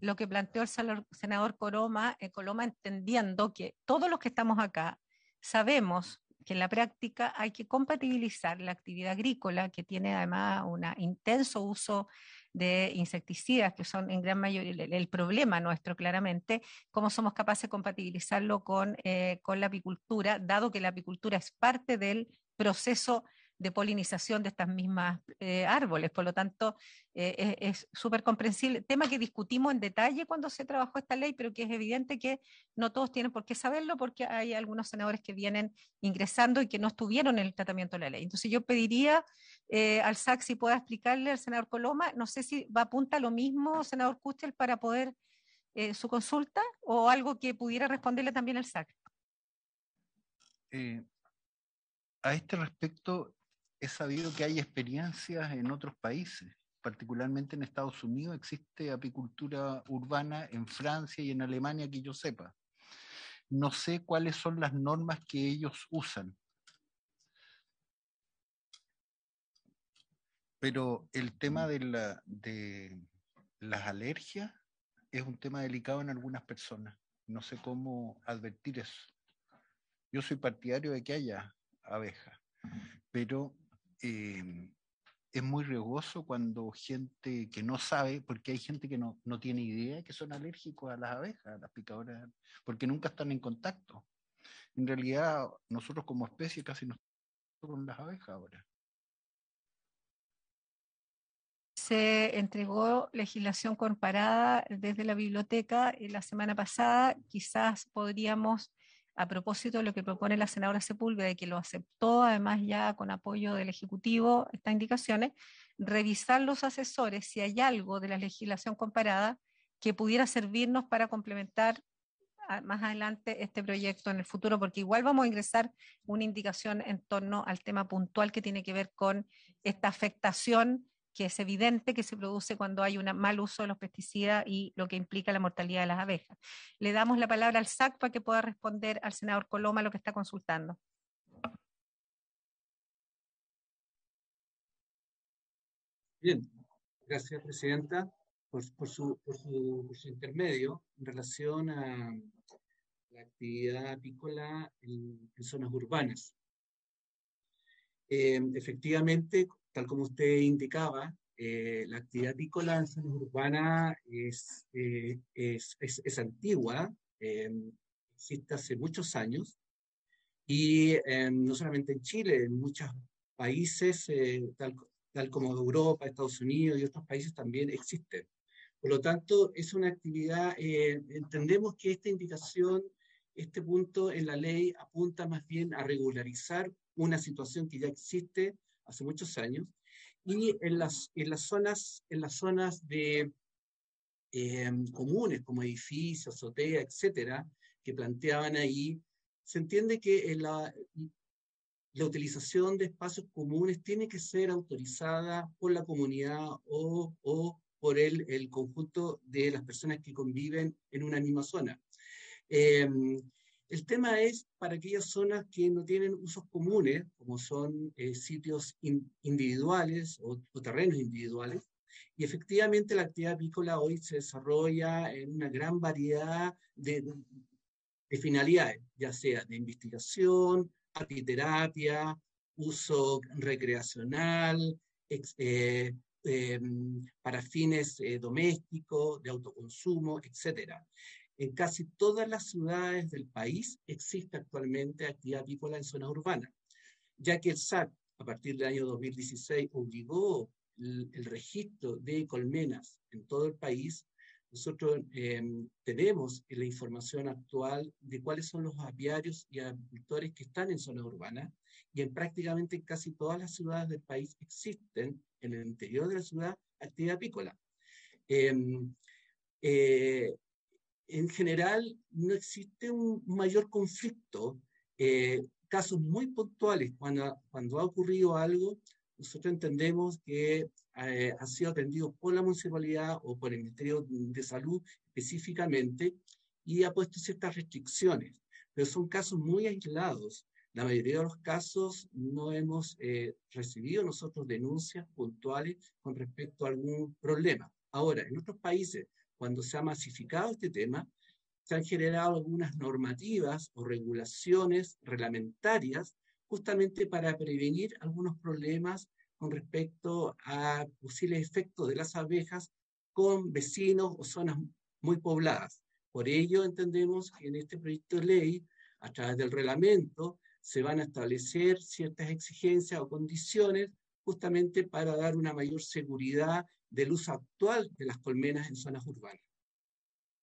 lo que planteó el senador Coloma, eh, Coloma entendiendo que todos los que estamos acá sabemos que en la práctica hay que compatibilizar la actividad agrícola, que tiene además un intenso uso de insecticidas, que son en gran mayoría el, problema nuestro claramente, cómo somos capaces de compatibilizarlo con, eh, con la apicultura, dado que la apicultura es parte del proceso de polinización de estas mismas eh, árboles. Por lo tanto, eh, es súper comprensible. Tema que discutimos en detalle cuando se trabajó esta ley, pero que es evidente que no todos tienen por qué saberlo porque hay algunos senadores que vienen ingresando y que no estuvieron en el tratamiento de la ley. Entonces yo pediría eh, al SAC si pueda explicarle al senador Coloma, no sé si va a a lo mismo, senador Custel, para poder su consulta o algo que pudiera responderle también al SAC. a este respecto, He sabido que hay experiencias en otros países, particularmente en Estados Unidos existe apicultura urbana, en Francia y en Alemania que yo sepa. No sé cuáles son las normas que ellos usan. Pero el tema mm. de, la, de las alergias es un tema delicado en algunas personas. No sé cómo advertir eso. Yo soy partidario de que haya abejas, pero eh, es muy riesgoso cuando gente que no sabe, porque hay gente que no, no tiene idea que son alérgicos a las abejas, a las picadoras, porque nunca están en contacto. En realidad, nosotros como especie casi nos con las abejas ahora. Se entregó legislación comparada desde la biblioteca eh, la semana pasada. Quizás podríamos a propósito de lo que propone la senadora Sepúlveda, que lo aceptó además ya con apoyo del Ejecutivo, estas indicaciones, revisar los asesores si hay algo de la legislación comparada que pudiera servirnos para complementar ah, más adelante este proyecto en el futuro, porque igual vamos a ingresar una indicación en torno al tema puntual que tiene que ver con esta afectación que es evidente que se produce cuando hay un mal uso de los pesticidas y lo que implica la mortalidad de las abejas. Le damos la palabra al SAC para que pueda responder al senador Coloma lo que está consultando. Bien, gracias Presidenta por, su, intermedio en relación a, la actividad apícola en, zonas urbanas. Eh, efectivamente, tal como usted indicaba, eh, la actividad agrícola en zonas urbanas es, eh, es, es, antigua, eh, existe hace muchos años, y no solamente en Chile, en muchos países, tal, tal como Europa, Estados Unidos y otros países también existen. Por lo tanto, es una actividad, entendemos que esta indicación, este punto en la ley apunta más bien a regularizar una situación que ya existe hace muchos años, y en las, en las, zonas, en las zonas de, eh, comunes como edificios, azotea, etcétera, que planteaban ahí, se entiende que eh, la, la utilización de espacios comunes tiene que ser autorizada por la comunidad o, o por el, el, conjunto de las personas que conviven en una misma zona. Eh, el tema es para aquellas zonas que no tienen usos comunes, como son eh, sitios individuales o, terrenos individuales, y efectivamente la actividad apícola hoy se desarrolla en una gran variedad de, de finalidades, ya sea de investigación, apiterapia, uso recreacional, eh, em, para fines eh, domésticos, de autoconsumo, etcétera. En casi todas las ciudades del país existe actualmente actividad avícola en zonas urbanas, ya que el SAT, a partir del año 2016, obligó el, registro de colmenas en todo el país. Nosotros eh, tenemos la información actual de cuáles son los aviarios y agricultores que están en zonas urbanas y en prácticamente casi todas las ciudades del país existen en el interior de la ciudad actividad apícola. Em, eh, eh, en general no existe un mayor conflicto. Eh, casos muy puntuales, cuando, cuando ha ocurrido algo, nosotros entendemos que eh, ha sido atendido por la municipalidad o por el Ministerio de Salud específicamente y ha puesto ciertas restricciones, pero son casos muy aislados. La mayoría de los casos no hemos eh, recibido nosotros denuncias puntuales con respecto a algún problema. Ahora, en otros países cuando se ha masificado este tema, se han generado algunas normativas o regulaciones reglamentarias justamente para prevenir algunos problemas con respecto a posibles efectos de las abejas con vecinos o zonas muy pobladas. Por ello entendemos que en este proyecto de ley, a través del reglamento, se van a establecer ciertas exigencias o condiciones justamente para dar una mayor seguridad del uso actual de las colmenas en zonas urbanas.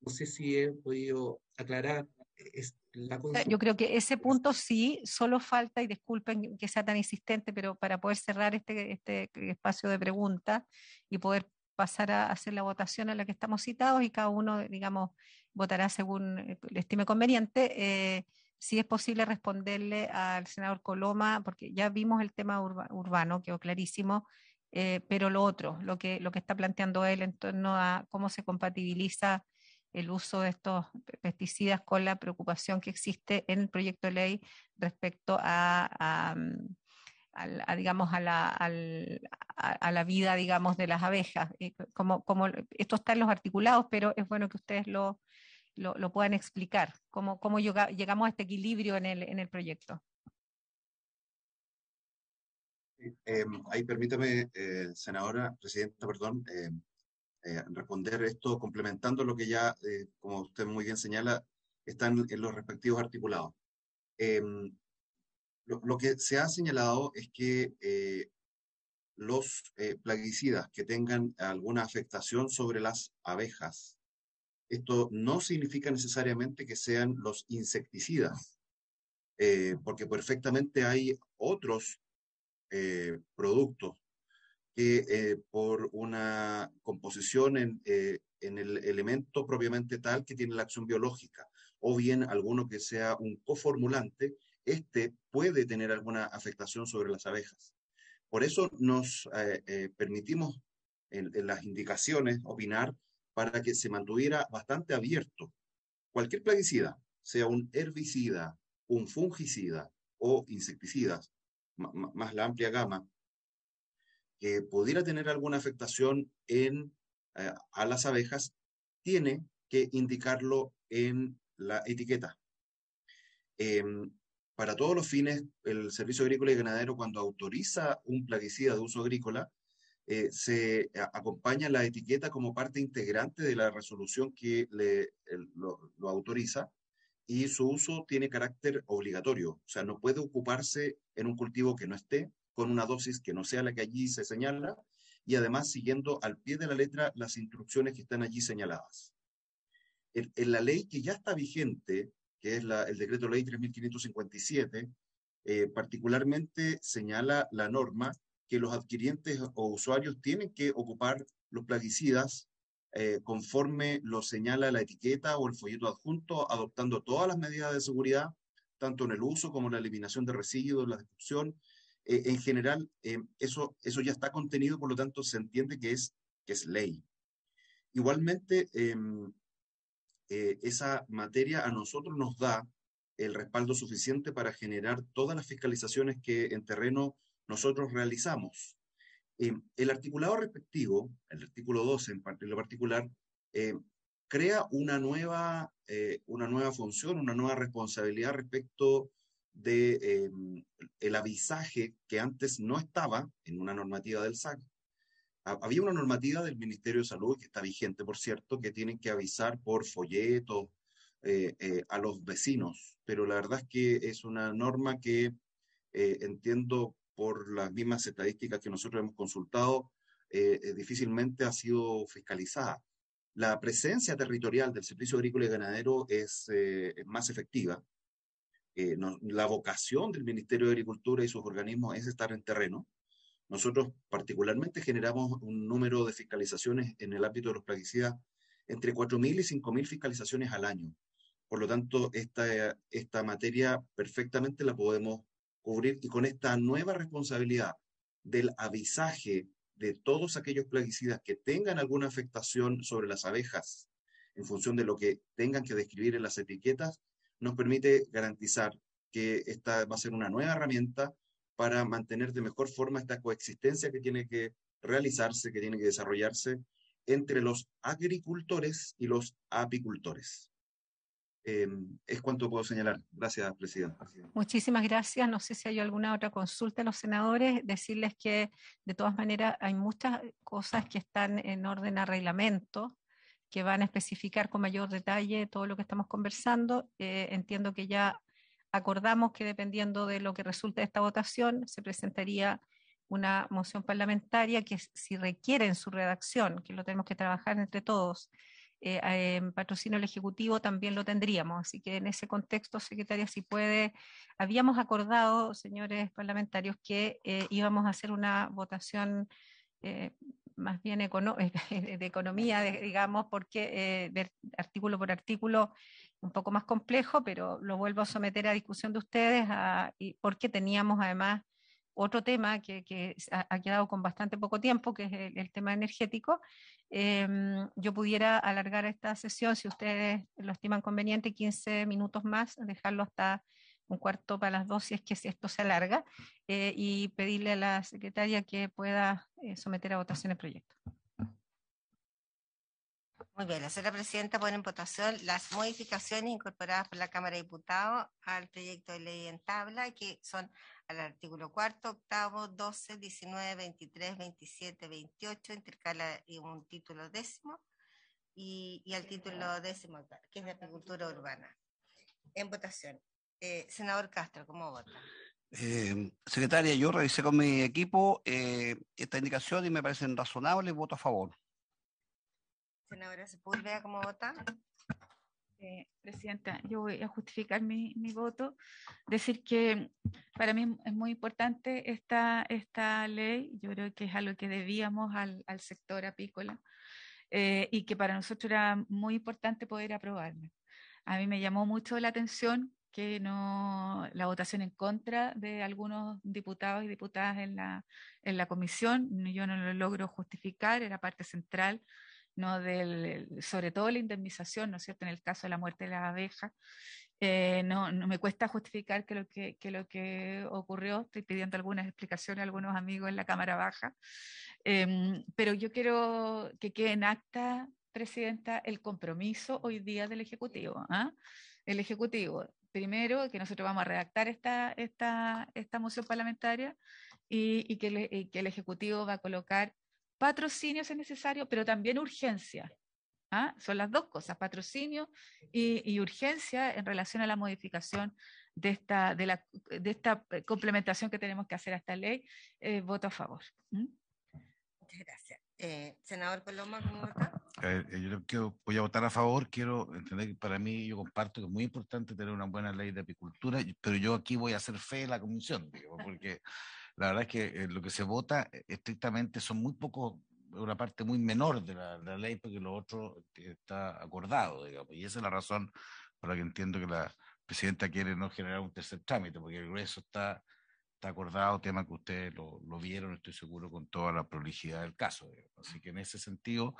No sé si he podido aclarar. Eh, la eh, Yo creo que ese punto sí, solo falta, y disculpen que sea tan insistente, pero para poder cerrar este, este espacio de preguntas y poder pasar a hacer la votación a la que estamos citados y cada uno, digamos, votará según eh, le estime conveniente. si es posible responderle al senador Coloma, porque ya vimos el tema urbano, quedó clarísimo, eh, pero lo otro, lo que, está planteando él en torno a cómo se compatibiliza el uso de estos pesticidas con la preocupación que existe en el proyecto de ley respecto a, la, vida, digamos, de las abejas. Eh, esto está en los articulados, pero es bueno que ustedes lo, puedan explicar, cómo, cómo llegamos a este equilibrio en el, en el proyecto. Eh, ahí permítame, eh, senadora, presidenta, perdón, em, eh, responder esto complementando lo que ya, eh, como usted muy bien señala, están en los respectivos articulados. Em, lo, que se ha señalado es que los plaguicidas que tengan alguna afectación sobre las abejas. Esto no significa necesariamente que sean los insecticidas, porque perfectamente hay otros eh, productos que eh, por una composición eh, en, el elemento propiamente tal que tiene la acción biológica, o bien alguno que sea un coformulante, este puede tener alguna afectación sobre las abejas. Por eso nos eh, permitimos en las indicaciones opinar para que se mantuviera bastante abierto. Cualquier plaguicida, sea un herbicida, un fungicida o insecticidas, más la amplia gama, que pudiera tener alguna afectación en, eh, a las abejas, tiene que indicarlo en la etiqueta. Em, para todos los fines, el Servicio Agrícola y Ganadero, cuando autoriza un plaguicida de uso agrícola, eh, se eh, acompaña la etiqueta como parte integrante de la resolución que lo, autoriza y su uso tiene carácter obligatorio, o sea, no puede ocuparse en un cultivo que no esté, con una dosis que no sea la que allí se señala, y además siguiendo al pie de la letra las instrucciones que están allí señaladas. En, la ley que ya está vigente, que es el decreto ley 3557, eh, particularmente señala la norma que los adquirientes o usuarios tienen que ocupar los plaguicidas eh, conforme lo señala la etiqueta o el folleto adjunto, adoptando todas las medidas de seguridad, tanto en el uso como en la eliminación de residuos, la destrucción. Eh, en general, eh, eso, ya está contenido, por lo tanto, se entiende que es, que es ley. Igualmente, em, esa materia a nosotros nos da el respaldo suficiente para generar todas las fiscalizaciones que en terreno nosotros realizamos. Eh, el articulado respectivo, el artículo 12 en, particular, eh, crea una nueva, eh, una nueva función, una nueva responsabilidad respecto de avisaje que antes no estaba en una normativa del SAC. Había una normativa del Ministerio de Salud, que está vigente, por cierto, que tienen que avisar por folletos a los vecinos, pero la verdad es que es una norma que entiendo por las mismas estadísticas que nosotros hemos consultado, eh, eh, difícilmente ha sido fiscalizada. La presencia territorial del Servicio Agrícola y Ganadero es eh, más efectiva. la vocación del Ministerio de Agricultura y sus organismos es estar en terreno. Nosotros particularmente generamos un número de fiscalizaciones en el ámbito de los plaguicidas entre 4.000 y 5.000 fiscalizaciones al año. Por lo tanto, esta, esta materia perfectamente la podemos cubrir y con esta nueva responsabilidad del avisaje de todos aquellos plaguicidas que tengan alguna afectación sobre las abejas en función de lo que tengan que describir en las etiquetas, nos permite garantizar que esta va a ser una nueva herramienta para mantener de mejor forma esta coexistencia que tiene que realizarse, que tiene que desarrollarse entre los agricultores y los apicultores. Em, es cuanto puedo señalar. Gracias, Presidenta. Muchísimas gracias. No sé si hay alguna otra consulta a los senadores. Decirles que, de todas maneras, hay muchas cosas que están en orden arreglamento reglamento que van a especificar con mayor detalle todo lo que estamos conversando. Eh, entiendo que ya acordamos que dependiendo de lo que resulte de esta votación, se presentaría una moción parlamentaria que si requiere en su redacción, que lo tenemos que trabajar entre todos, eh, el patrocinio Ejecutivo también lo tendríamos. Así que en ese contexto, secretaria, si puede, habíamos acordado, señores parlamentarios, que eh, íbamos a hacer una votación eh, más bien (laughs) de economía, digamos, porque eh, artículo por artículo un poco más complejo, pero lo vuelvo a someter a discusión de ustedes, y porque teníamos además otro tema que, ha, quedado con bastante poco tiempo, que es el tema energético, Em, yo pudiera alargar esta sesión, si ustedes lo estiman conveniente, 15 minutos más, dejarlo hasta un cuarto para las dos si es que esto se alarga, eh, y pedirle a la secretaria que pueda eh, someter a votación el proyecto. Muy bien, la señora presidenta pone en votación las modificaciones incorporadas por la Cámara de Diputados al proyecto de ley en tabla, que son al artículo cuarto, octavo, 12, 19, 23, 27, 28, intercala un título décimo y, y al título décimo, que es de agricultura urbana. En votación. Eh, senador Castro, ¿cómo vota? Eh, secretaria, yo revisé con mi equipo eh, esta indicación y me parecen razonables, voto a favor. Senadora Sepúlveda, ¿cómo vota? Eh, Presidenta, yo voy a justificar mi, mi, voto. Decir que para mí es muy importante esta, esta ley, yo creo que es algo que debíamos al, sector apícola eh, y que para nosotros era muy importante poder aprobarla. A mí me llamó mucho la atención que no la votación en contra de algunos diputados y diputadas en la, en la comisión, yo no lo logro justificar, era parte central ¿no? Del, sobre todo la indemnización, ¿no es cierto?, en el caso de la muerte de las abejas, eh, no, me cuesta justificar que lo que, ocurrió, estoy pidiendo algunas explicaciones a algunos amigos en la Cámara Baja, em, pero yo quiero que quede en acta, Presidenta, el compromiso hoy día del Ejecutivo. ¿ah? El Ejecutivo, primero, que nosotros vamos a redactar esta, moción parlamentaria y, que, que el Ejecutivo va a colocar patrocinio si es necesario, pero también urgencia ¿ah? Son las dos cosas, patrocinio y, urgencia en relación a la modificación de esta, de la, de esta eh, complementación que tenemos que hacer a esta ley. Eh, voto a favor. Muchas gracias. Eh, senador Coloma, ¿cómo está? yo voy a votar a favor. Quiero entender que para mí, yo comparto que es muy importante tener una buena ley de apicultura, pero yo aquí voy a hacer fe de la comisión, porque la verdad es que lo que se vota estrictamente son muy pocos una parte muy menor de la, la, ley porque lo otro está acordado, digamos. Y esa es la razón por la que entiendo que la presidenta quiere no generar un tercer trámite, porque el grueso está, está acordado, tema que ustedes lo, lo vieron, estoy seguro, con toda la prolijidad del caso. Así que en ese sentido,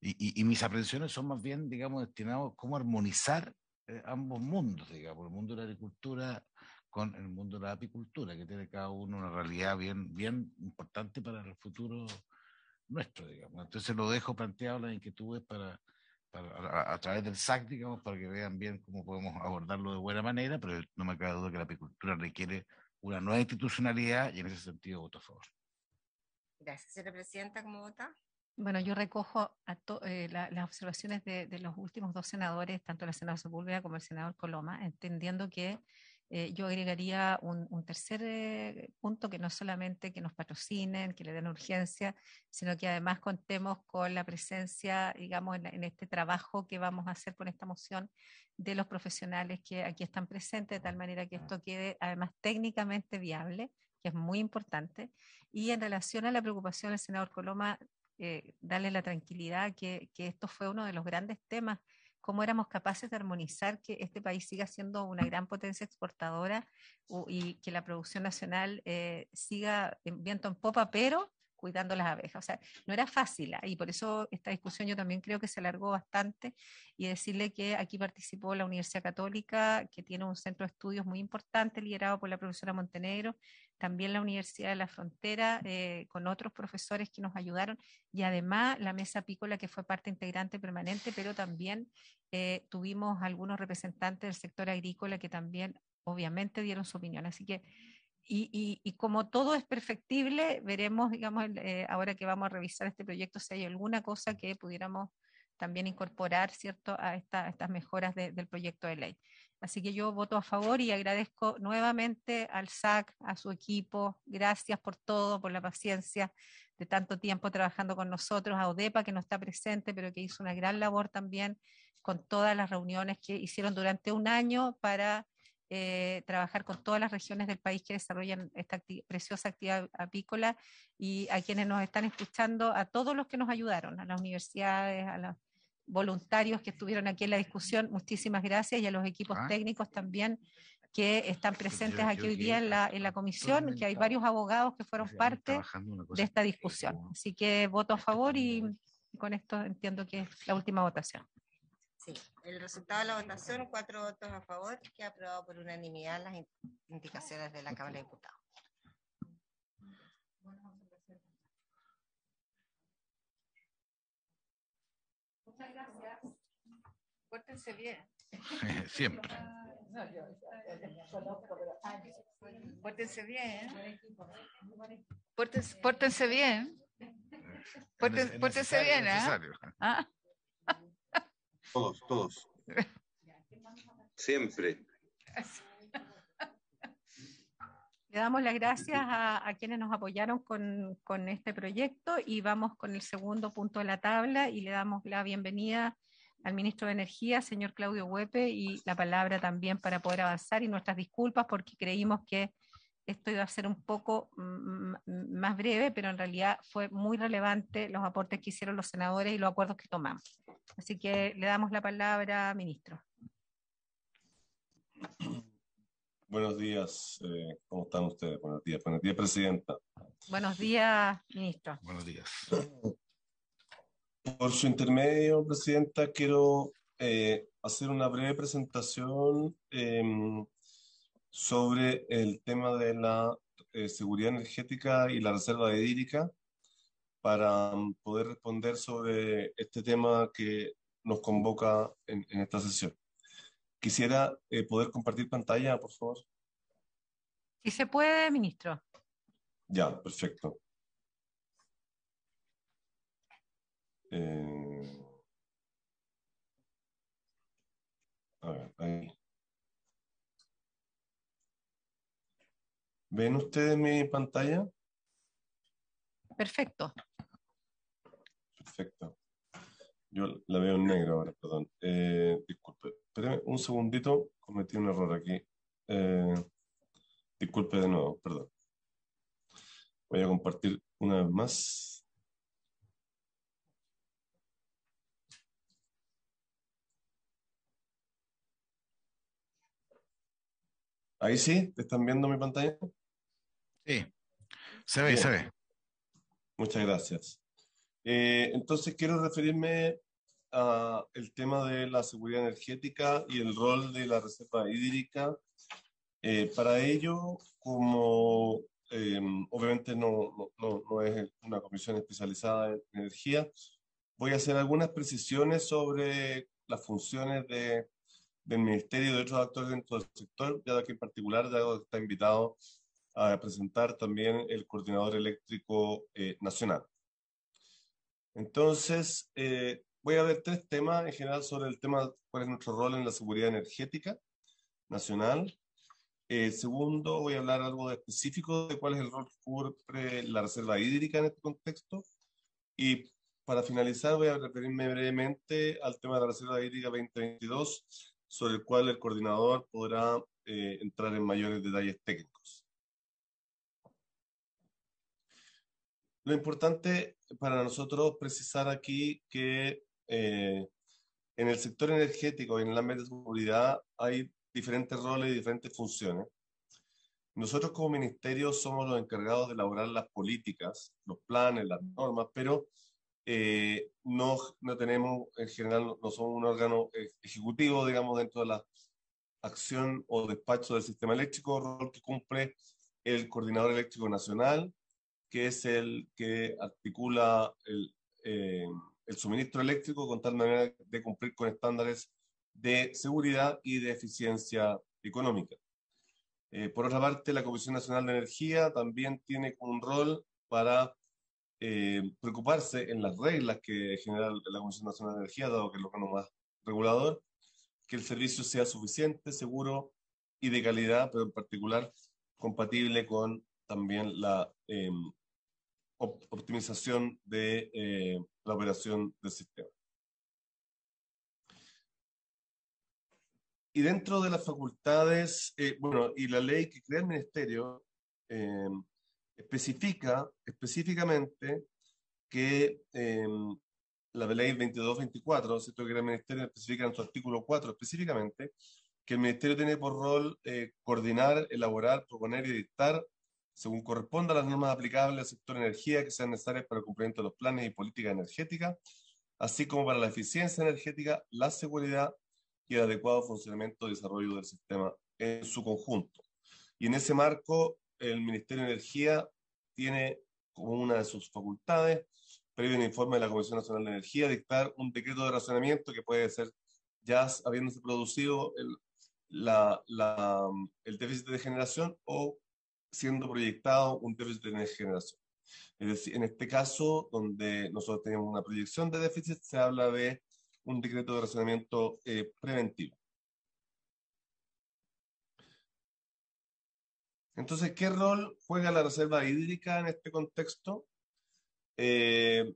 y, y, mis aprensiones son más bien, digamos, destinados a cómo armonizar eh, ambos mundos, digamos, el mundo de la agricultura con el mundo de la apicultura, que tiene cada uno una realidad bien, bien importante para el futuro nuestro, digamos. Entonces lo dejo planteado las inquietudes para, para a, través del SAC, digamos, para que vean bien cómo podemos abordarlo de buena manera, pero no me cabe duda que la apicultura requiere una nueva institucionalidad y en ese sentido voto a favor. Gracias, señora presidenta. ¿Cómo vota? Bueno, yo recojo eh, las observaciones de, los últimos dos senadores, tanto la senador Sepúlveda como el senador Coloma, entendiendo que eh, yo agregaría un, tercer eh, punto que no solamente que nos patrocinen, que le den urgencia, sino que además contemos con la presencia, digamos, en, este trabajo que vamos a hacer con esta moción de los profesionales que aquí están presentes, de tal manera que esto quede además técnicamente viable, que es muy importante. Y en relación a la preocupación del senador Coloma, eh, darle la tranquilidad que, que esto fue uno de los grandes temas cómo éramos capaces de armonizar que este país siga siendo una mm. gran potencia exportadora y que la producción nacional eh, siga en viento en popa, pero cuidando las abejas. O sea, no era fácil ¿ah? y por eso esta discusión yo también creo que se alargó bastante y decirle que aquí participó la Universidad Católica, que tiene un centro de estudios muy importante liderado por la profesora Montenegro, también la Universidad de la Frontera, eh, con otros profesores que nos ayudaron y además la mesa pícola que fue parte integrante permanente, pero también eh, tuvimos algunos representantes del sector agrícola que también obviamente dieron su opinión. Así que, y, como todo es perfectible, veremos, digamos, eh, ahora que vamos a revisar este proyecto, si hay alguna cosa que pudiéramos también incorporar, ¿cierto?, a, estas mejoras del proyecto de ley. Así que yo voto a favor y agradezco nuevamente al SAC, a su equipo. Gracias por todo, por la paciencia de tanto tiempo trabajando con nosotros, a ODEPA que no está presente, pero que hizo una gran labor también con todas las reuniones que hicieron durante un año para eh, trabajar con todas las regiones del país que desarrollan esta preciosa actividad apícola y a quienes nos están escuchando, a todos los que nos ayudaron, a las universidades, a las voluntarios que estuvieron aquí en la discusión, muchísimas gracias, y a los equipos ah. técnicos también que están presentes aquí hoy día la, en la comisión, que hay varios abogados que fueron parte de esta discusión. Así que voto a favor y con esto entiendo que es la última votación. Sí, el resultado de la votación, cuatro votos a favor, que ha aprobado por unanimidad las indicaciones de la Cámara de Diputados. Muchas gracias. Pórtense bien. Siempre. Pórtense bien. Pórtense, pórtense bien. Pórtense, bien, ¿eh? Todos, todos. Siempre. Así. Le damos las gracias a, a quienes nos apoyaron con, con, este proyecto y vamos con el segundo punto de la tabla y le damos la bienvenida al ministro de Energía, señor Claudio Huepe, y la palabra también para poder avanzar y nuestras disculpas porque creímos que esto iba a ser un poco mm, mm, más breve, pero en realidad fue muy relevante los aportes que hicieron los senadores y los acuerdos que tomamos. Así que le damos la palabra, ministro. (clears throat) Buenos días, eh, ¿cómo están ustedes? Buenos días, días, Presidenta. Buenos días, Ministro. Buenos días. Por su intermedio, Presidenta, quiero eh, hacer una breve presentación em, sobre el tema de la eh, seguridad energética y la reserva hídrica para mm, poder responder sobre este tema que nos convoca en esta sesión. Quisiera eh, poder compartir pantalla, por favor. Si se puede, ministro. Ya, perfecto. Eh, a ahí. ¿Ven ustedes mi pantalla? Perfecto. Perfecto. Yo la veo en negro ahora, perdón. Eh, disculpe, espérame un segundito, cometí un error aquí. Eh, disculpe de nuevo, perdón. Voy a compartir una vez más. Ahí sí, ¿te están viendo mi pantalla? Sí, se ve, se ve. Muchas gracias. Eh, entonces quiero referirme el tema de la seguridad energética y el rol de la reserva hídrica. Eh, para ello, como eh, obviamente no, no, no, es una comisión especializada en energía, voy a hacer algunas precisiones sobre las funciones de, del Ministerio y de otros actores dentro del sector, ya que en particular ya está invitado a presentar también el Coordinador Eléctrico eh, Nacional. Entonces, eh, voy a ver tres temas en general sobre el tema, cuál es nuestro rol en la seguridad energética nacional. Eh, segundo, voy a hablar algo específico de cuál es el rol que cubre la reserva hídrica en este contexto. Y para finalizar, voy a referirme brevemente al tema de la reserva hídrica 2022, sobre el cual el coordinador podrá eh, entrar en mayores detalles técnicos. Lo importante para nosotros precisar aquí que eh, en el sector energético y en el ámbito de seguridad hay diferentes roles y diferentes funciones. Nosotros como ministerio somos los encargados de elaborar las políticas, los planes, las normas, pero eh, no, no tenemos, en general, no somos un órgano eh, ejecutivo, digamos, dentro de la acción o despacho del sistema eléctrico, rol que cumple el coordinador eléctrico nacional, que es el que articula el, el suministro eléctrico con tal manera de cumplir con estándares de seguridad y de eficiencia económica. Eh, por otra parte, la Comisión Nacional de Energía también tiene un rol para eh, preocuparse en las reglas que genera la Comisión Nacional de Energía, dado que es el órgano más regulador, que el servicio sea suficiente, seguro y de calidad, pero en particular compatible con también la em, optimización de eh, la operación del sistema. Y dentro de las facultades, eh, bueno, y la ley que crea el ministerio eh, especifica específicamente que eh, la ley 2224, ¿cierto? que el ministerio especifica en su artículo 4 específicamente, que el ministerio tiene por rol coordinar, elaborar, proponer y dictar según corresponda a las normas aplicables al sector energía que sean necesarias para el cumplimiento de los planes y políticas energéticas, así como para la eficiencia energética, la seguridad y el adecuado funcionamiento y desarrollo del sistema en su conjunto. Y en ese marco, el Ministerio de Energía tiene como una de sus facultades, previo informe de la Comisión Nacional de Energía, dictar un decreto de razonamiento que puede ser ya habiéndose producido el, el déficit de generación o siendo proyectado un déficit de generación. Es decir, en este caso, donde nosotros tenemos una proyección de déficit, se habla de un decreto de razonamiento eh, preventivo. Entonces, ¿qué rol juega la reserva hídrica en este contexto? Eh,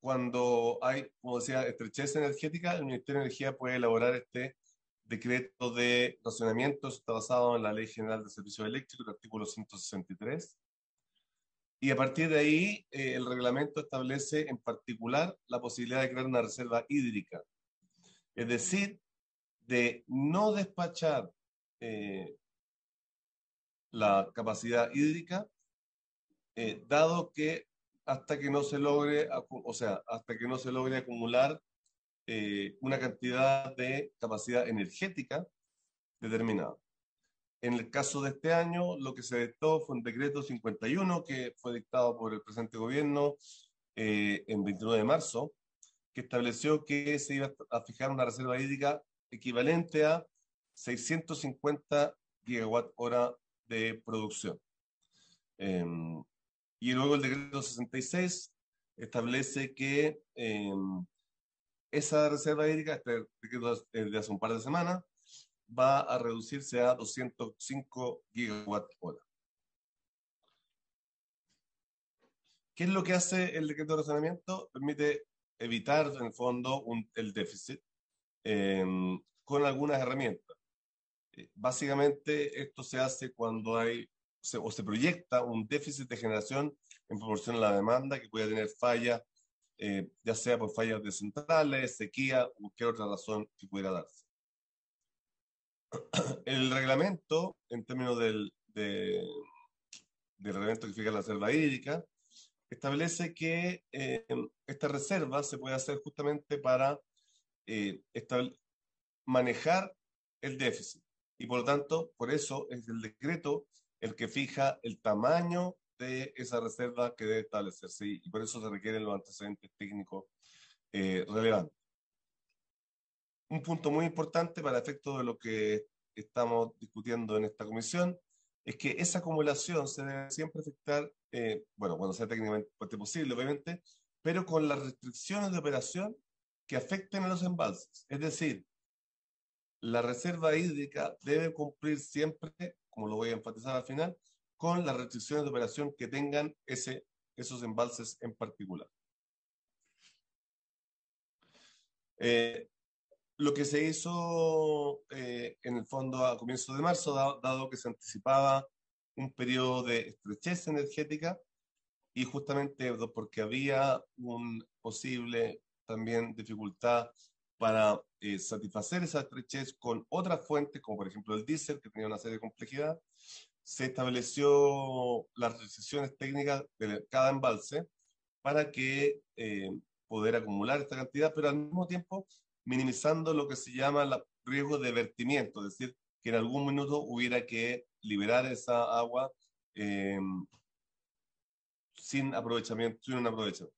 cuando hay, como decía, estrechez energética, el Ministerio de Energía puede elaborar este decreto de racionamiento está basado en la Ley General de Servicios Eléctricos, artículo 163. Y a partir de ahí, eh, el reglamento establece en particular la posibilidad de crear una reserva hídrica, es decir, de no despachar eh, la capacidad hídrica, eh, dado que hasta que no se logre, o sea, hasta que no se logre acumular eh, una cantidad de capacidad energética determinada. En el caso de este año, lo que se dictó fue un decreto 51 que fue dictado por el presente gobierno eh, en 29 de marzo, que estableció que se iba a fijar una reserva hídrica equivalente a 650 gigawatt hora de producción. Em, y luego el decreto 66 establece que em, esa reserva hídrica, este de hace un par de semanas, va a reducirse a 205 gigawatt hora. ¿Qué es lo que hace el decreto de razonamiento? Permite evitar, en el fondo, el déficit em, con algunas herramientas. Eh, básicamente, esto se hace cuando hay o se proyecta un déficit de generación en proporción a la demanda que puede tener falla. Eh, ya sea por fallas de centrales, sequía o cualquier otra razón que pudiera darse. (clears throat) El reglamento, en términos del, reglamento que fija la reserva hídrica, establece que eh, esta reserva se puede hacer justamente para eh, manejar el déficit. Y por lo tanto, por eso es el decreto el que fija el tamaño de esa reserva que debe establecerse y por eso se requieren los antecedentes técnicos eh, relevantes. Un punto muy importante para efecto de lo que estamos discutiendo en esta comisión es que esa acumulación se debe siempre afectar, eh, bueno, cuando sea técnicamente posible, obviamente, pero con las restricciones de operación que afecten a los embalses. Es decir, la reserva hídrica debe cumplir siempre, como lo voy a enfatizar al final, con las restricciones de operación que tengan ese, esos embalses en particular. Eh, lo que se hizo eh, en el fondo a comienzos de marzo, dado, que se anticipaba un periodo de estrechez energética y justamente porque había un posible también dificultad para eh, satisfacer esa estrechez con otras fuentes, como por ejemplo el diésel, que tenía una serie de complejidad, se estableció las restricciones técnicas de cada embalse para que eh, poder acumular esta cantidad, pero al mismo tiempo minimizando lo que se llama el riesgo de vertimiento, es decir, que en algún minuto hubiera que liberar esa agua em, sin aprovechamiento, sin un aprovechamiento.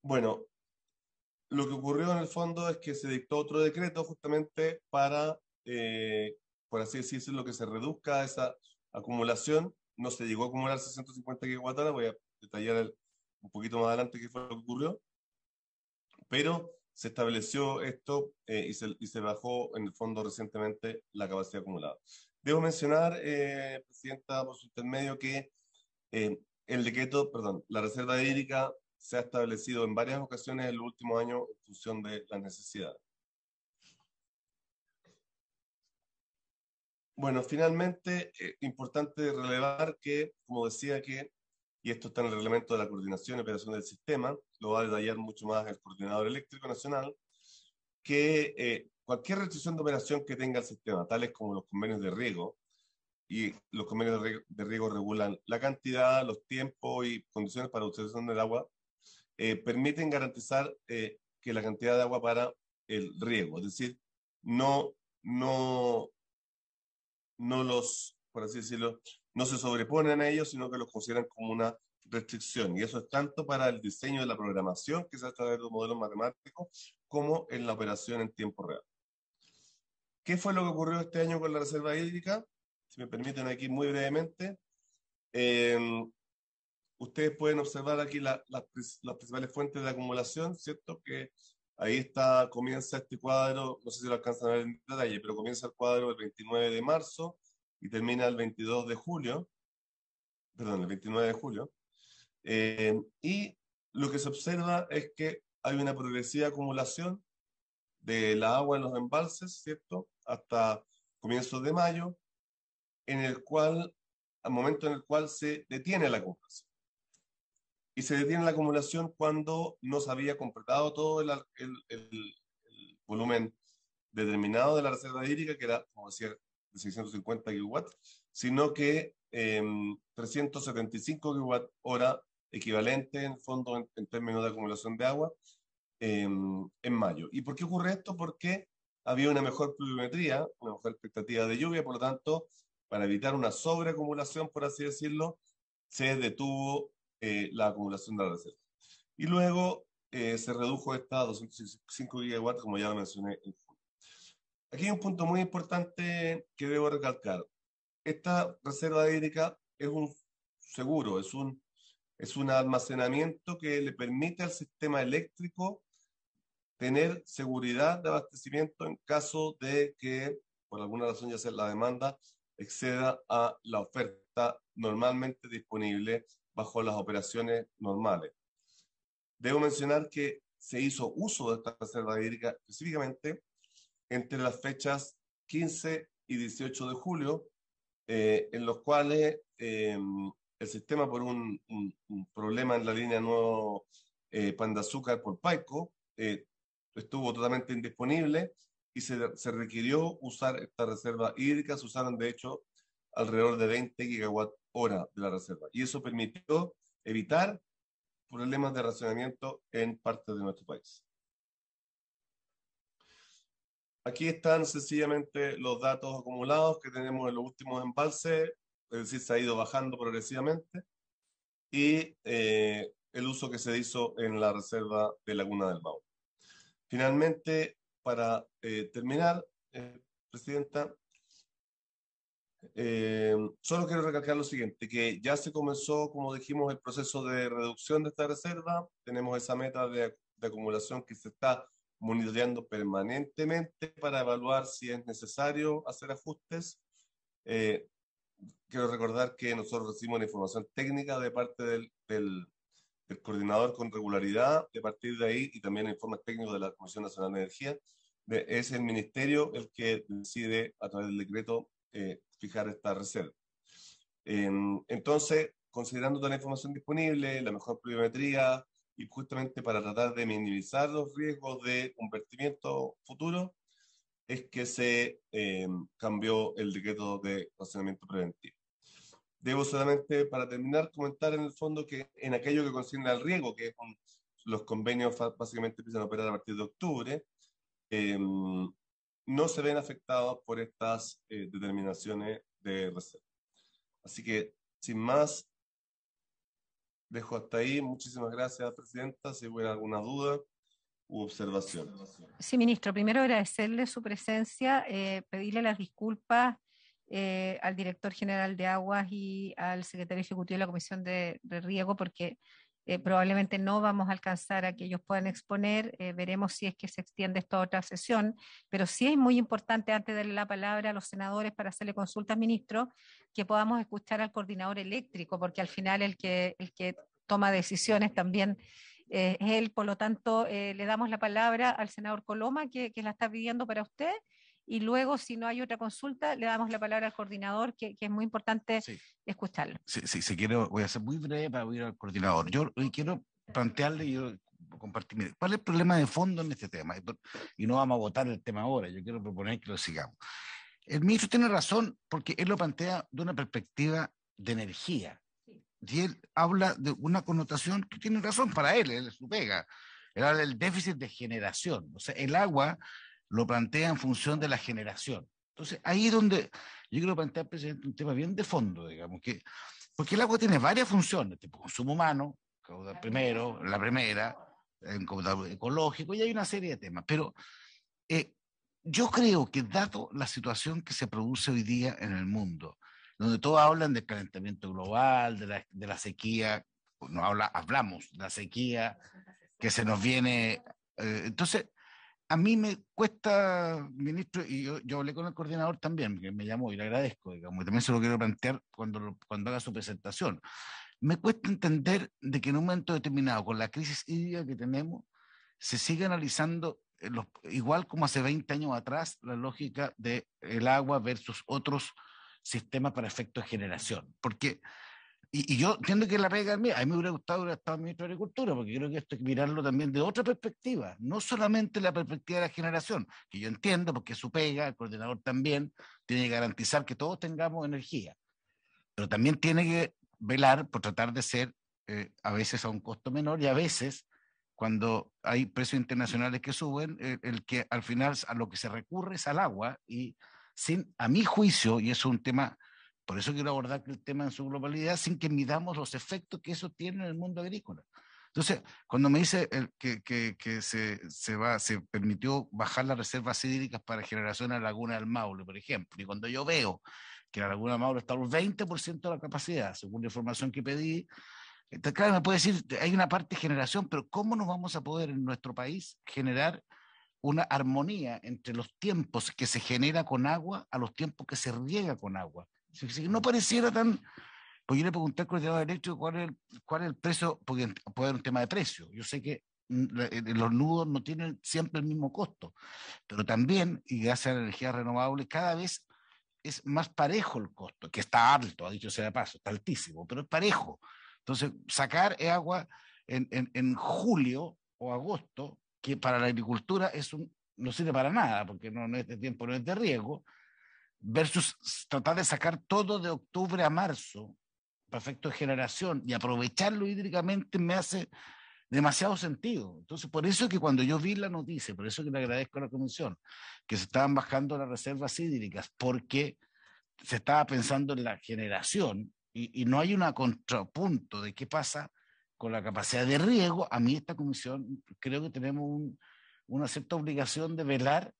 Bueno, lo que ocurrió en el fondo es que se dictó otro decreto justamente para eh, por así decirlo, lo que se reduzca esa acumulación. No se llegó a acumular 650 gigawatts, voy a detallar un poquito más adelante qué fue lo que ocurrió, pero se estableció esto eh, y, se, bajó en el fondo recientemente la capacidad acumulada. Debo mencionar, eh, Presidenta, por su intermedio, que eh, el decreto, perdón, la reserva hídrica se ha establecido en varias ocasiones en los últimos años en función de las necesidades. Bueno, finalmente, eh, importante relevar que, como decía, que, y esto está en el reglamento de la coordinación y operación del sistema, lo va a detallar mucho más el coordinador eléctrico nacional, que eh, cualquier restricción de operación que tenga el sistema, tales como los convenios de riego, y los convenios de riego, regulan la cantidad, los tiempos y condiciones para utilización del agua, eh, permiten garantizar que la cantidad de agua para el riego, es decir, no, no no los, por así decirlo, no se sobreponen a ellos, sino que los consideran como una restricción. Y eso es tanto para el diseño de la programación, que se hace a través de modelos matemáticos, como en la operación en tiempo real. ¿Qué fue lo que ocurrió este año con la reserva hídrica? Si me permiten aquí muy brevemente. Eh, ustedes pueden observar aquí las principales fuentes de acumulación, ¿cierto? Que Ahí está, comienza este cuadro, no sé si lo alcanzan a ver en detalle, pero comienza el cuadro el 29 de marzo y termina el 22 de julio, perdón, el 29 de julio. Eh, y lo que se observa es que hay una progresiva acumulación de la agua en los embalses, ¿cierto? Hasta comienzos de mayo, en el cual, al momento en el cual se detiene la acumulación y se detiene la acumulación cuando no se había completado todo el, volumen determinado de la reserva hídrica, que era, como decía, de 650 gigawatts, sino que eh, em, 375 gigawatt hora equivalente en fondo en, términos de acumulación de agua em, en mayo. ¿Y por qué ocurre esto? Porque había una mejor pluviometría, una mejor expectativa de lluvia, por lo tanto, para evitar una sobreacumulación, por así decirlo, se detuvo eh, la acumulación de la reserva. Y luego eh, se redujo esta a 205 gigawatts, como ya lo mencioné Aquí hay un punto muy importante que debo recalcar. Esta reserva hídrica es un seguro, es un, es un almacenamiento que le permite al sistema eléctrico tener seguridad de abastecimiento en caso de que, por alguna razón, ya sea la demanda exceda a la oferta normalmente disponible bajo las operaciones normales. Debo mencionar que se hizo uso de esta reserva hídrica específicamente entre las fechas 15 y 18 de julio, eh, en los cuales eh, el sistema por un, problema en la línea nuevo eh, pan azúcar por Paico eh, estuvo totalmente indisponible y se, se, requirió usar esta reserva hídrica. Se usaron, de hecho, alrededor de 20 gigawatts hora de la reserva. Y eso permitió evitar problemas de racionamiento en parte de nuestro país. Aquí están sencillamente los datos acumulados que tenemos en los últimos embalses, es decir, se ha ido bajando progresivamente, y eh, el uso que se hizo en la reserva de Laguna del Mau. Finalmente, para eh, terminar, eh, Presidenta, eh, solo quiero recalcar lo siguiente, que ya se comenzó, como dijimos, el proceso de reducción de esta reserva. Tenemos esa meta de, acumulación que se está monitoreando permanentemente para evaluar si es necesario hacer ajustes. Eh, quiero recordar que nosotros recibimos la información técnica de parte del, del, del coordinador con regularidad, de partir de ahí, y también el informe técnico de la Comisión Nacional de Energía, de, es el ministerio el que decide a través del decreto eh, fijar esta reserva. Eh, entonces, considerando toda la información disponible, la mejor pluviometría y justamente para tratar de minimizar los riesgos de un vertimiento futuro, es que se eh, cambió el decreto de racionamiento preventivo. Debo solamente, para terminar, comentar en el fondo que en aquello que concierne al riesgo que es los convenios básicamente empiezan a operar a partir de octubre, eh, no se ven afectados por estas eh, determinaciones de reserva. Así que, sin más, dejo hasta ahí. Muchísimas gracias, Presidenta. Si hubiera alguna duda u observación. Sí, ministro. Primero agradecerle su presencia, eh, pedirle las disculpas eh, al director general de Aguas y al secretario ejecutivo de la Comisión de, de Riego, porque eh, probablemente no vamos a alcanzar a que ellos puedan exponer. Eh, veremos si es que se extiende esta otra sesión, pero sí es muy importante, antes de darle la palabra a los senadores para hacerle consulta al ministro, que podamos escuchar al coordinador eléctrico, porque al final el que, el que toma decisiones también eh, es él. Por lo tanto, le damos la palabra al senador Coloma, que, que la está pidiendo para usted, y luego, si no hay otra consulta, le damos la palabra al coordinador, que, es muy importante escucharlo. Sí, sí, si quiero, voy a ser muy breve para ir al coordinador. Yo eh, quiero plantearle, y compartir, ¿cuál es el problema de fondo en este tema? Y no vamos a votar el tema ahora, yo quiero proponer que lo sigamos. El ministro tiene razón porque él lo plantea de una perspectiva de energía. Y él habla de una connotación que tiene razón para él, él es su pega. Él habla del déficit de generación. O sea, el agua lo plantea en función de la generación. Entonces, ahí es donde yo quiero plantear, presidente, un tema bien de fondo, digamos, que, porque el agua tiene varias funciones, tipo consumo humano, caudal primero, la primera, en ecológico, y hay una serie de temas. Pero eh, yo creo que, dado la situación que se produce hoy día en el mundo, donde todos hablan del calentamiento global, de la, sequía, no habla, hablamos de la sequía que se nos viene. Eh, entonces, a mí me cuesta, ministro, y yo, hablé con el coordinador también, que me llamó y le agradezco, digamos, y también se lo quiero plantear cuando, cuando haga su presentación. Me cuesta entender de que en un momento determinado, con la crisis hídrica que tenemos, se sigue analizando, eh, igual como hace 20 años atrás, la lógica del el agua versus otros sistemas para efectos de generación. Porque y, yo entiendo que la pega mía, a mí me hubiera gustado haber estado ministro de Agricultura, porque creo que esto hay que mirarlo también de otra perspectiva, no solamente la perspectiva de la generación, que yo entiendo, porque su pega, el coordinador también, tiene que garantizar que todos tengamos energía, pero también tiene que velar por tratar de ser eh, a veces a un costo menor y a veces cuando hay precios internacionales que suben, eh, el que al final a lo que se recurre es al agua y sin, a mi juicio, y es un tema por eso quiero abordar el tema en su globalidad sin que midamos los efectos que eso tiene en el mundo agrícola. Entonces, cuando me dice que, se, permitió bajar las reservas hídricas para generación a la Laguna del Maule, por ejemplo, y cuando yo veo que la Laguna del Maule está al 20% de la capacidad, según la información que pedí, claro, me puede decir, hay una parte de generación, pero ¿cómo nos vamos a poder en nuestro país generar una armonía entre los tiempos que se genera con agua a los tiempos que se riega con agua? no pareciera tan... Pues yo le pregunté al coordinador eléctrico cuál es el, cuál el precio, porque puede haber un tema de precio. Yo sé que mm, eh, los nudos no tienen siempre el mismo costo, pero también, y gracias a la energía renovable, cada vez es más parejo el costo, que está alto, ha dicho sea de paso, está altísimo, pero es parejo. Entonces, sacar agua en, en, julio o agosto, que para la agricultura es un, no sirve para nada, porque no, no es de tiempo, no es de riesgo, versus tratar de sacar todo de octubre a marzo, perfecto de generación, y aprovecharlo hídricamente me hace demasiado sentido. Entonces, por eso que cuando yo vi la noticia, por eso que le agradezco a la comisión, que se estaban bajando las reservas hídricas, porque se estaba pensando en la generación y, no hay un contrapunto de qué pasa con la capacidad de riego, a mí esta comisión creo que tenemos una cierta obligación de velar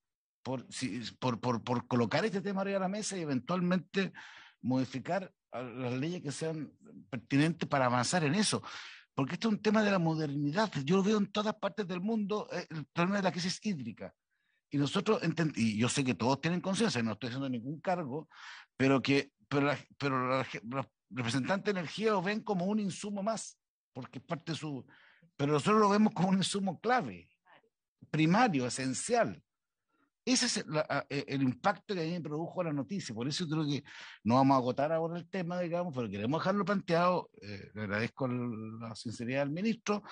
por, por, por, colocar este tema arriba de la mesa y eventualmente modificar las leyes que sean pertinentes para avanzar en eso. Porque este es un tema de la modernidad. Yo lo veo en todas partes del mundo, eh, el problema de la crisis hídrica. Y nosotros, y yo sé que todos tienen conciencia, no estoy haciendo ningún cargo, pero que pero, pero los representantes de energía lo ven como un insumo más, porque parte su... Pero nosotros lo vemos como un insumo clave, primario, esencial. Ese es e, el impacto que a mí me produjo la noticia. Por eso creo que no vamos a agotar ahora el tema, digamos, pero queremos dejarlo planteado. Eh, le agradezco la sinceridad del ministro,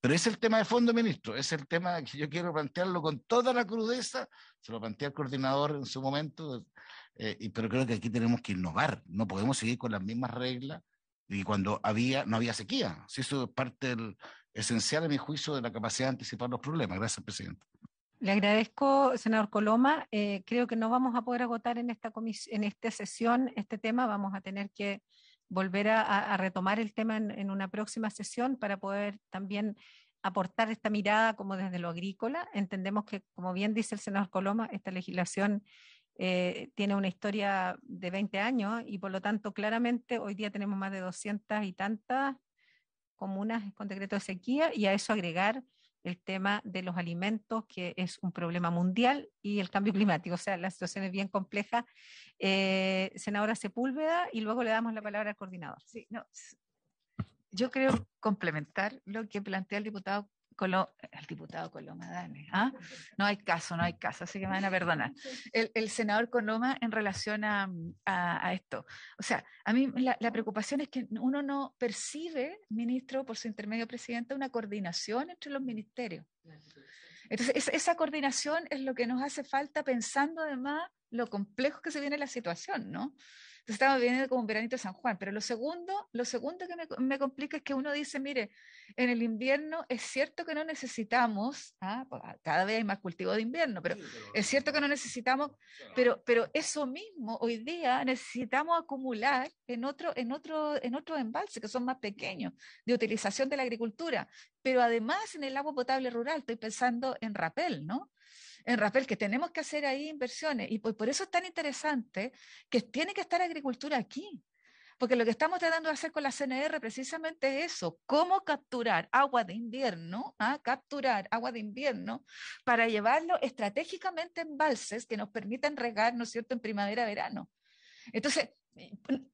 pero es el tema de fondo, ministro. Es el tema que yo quiero plantearlo con toda la crudeza. Se lo planteé el coordinador en su momento, eh, pero creo que aquí tenemos que innovar. No podemos seguir con las mismas reglas y cuando había, no había sequía. Si eso es parte esencial, de mi juicio, de la capacidad de anticipar los problemas. Gracias, presidente. Le agradezco, senador Coloma. Eh, creo que no vamos a poder agotar en esta, en esta sesión este tema. Vamos a tener que volver a, retomar el tema en, una próxima sesión para poder también aportar esta mirada como desde lo agrícola. Entendemos que, como bien dice el senador Coloma, esta legislación eh, tiene una historia de 20 años y por lo tanto claramente hoy día tenemos más de 200 y tantas comunas con decreto de sequía y a eso agregar el tema de los alimentos, que es un problema mundial, y el cambio (laughs) climático. O sea, la situación es bien compleja. Eh, senadora Sepúlveda, y luego le damos la palabra al coordinador. Sí, no, yo creo complementar lo que plantea el diputado el diputado Coloma, dale. ¿ah? No hay caso, no hay caso, así que me van a perdonar. El, senador Coloma en relación a, esto. O sea, a mí la, preocupación es que uno no percibe, ministro, por su intermedio presidente, una coordinación entre los ministerios. Entonces, esa coordinación es lo que nos hace falta pensando además lo complejo que se viene la situación, ¿no? estamos viviendo como un veranito de San Juan. Pero lo segundo, lo segundo que me, complica es que uno dice, mire, en el invierno es cierto que no necesitamos, ¿ah? Pues, ah, cada vez hay más cultivo de invierno, pero es cierto que no necesitamos, pero, pero eso mismo hoy día necesitamos acumular en otro, en otro, en otros embalse que son más pequeños, de utilización de la agricultura. Pero además en el agua potable rural, estoy pensando en Rapel, ¿no? en Rafael, que tenemos que hacer ahí inversiones. Y por, por eso es tan interesante que tiene que estar agricultura aquí. Porque lo que estamos tratando de hacer con la CNR precisamente es eso, cómo capturar agua de invierno, ¿ah? capturar agua de invierno para llevarlo estratégicamente en balses que nos permitan regar, ¿no es cierto?, en primavera-verano. Entonces, eh,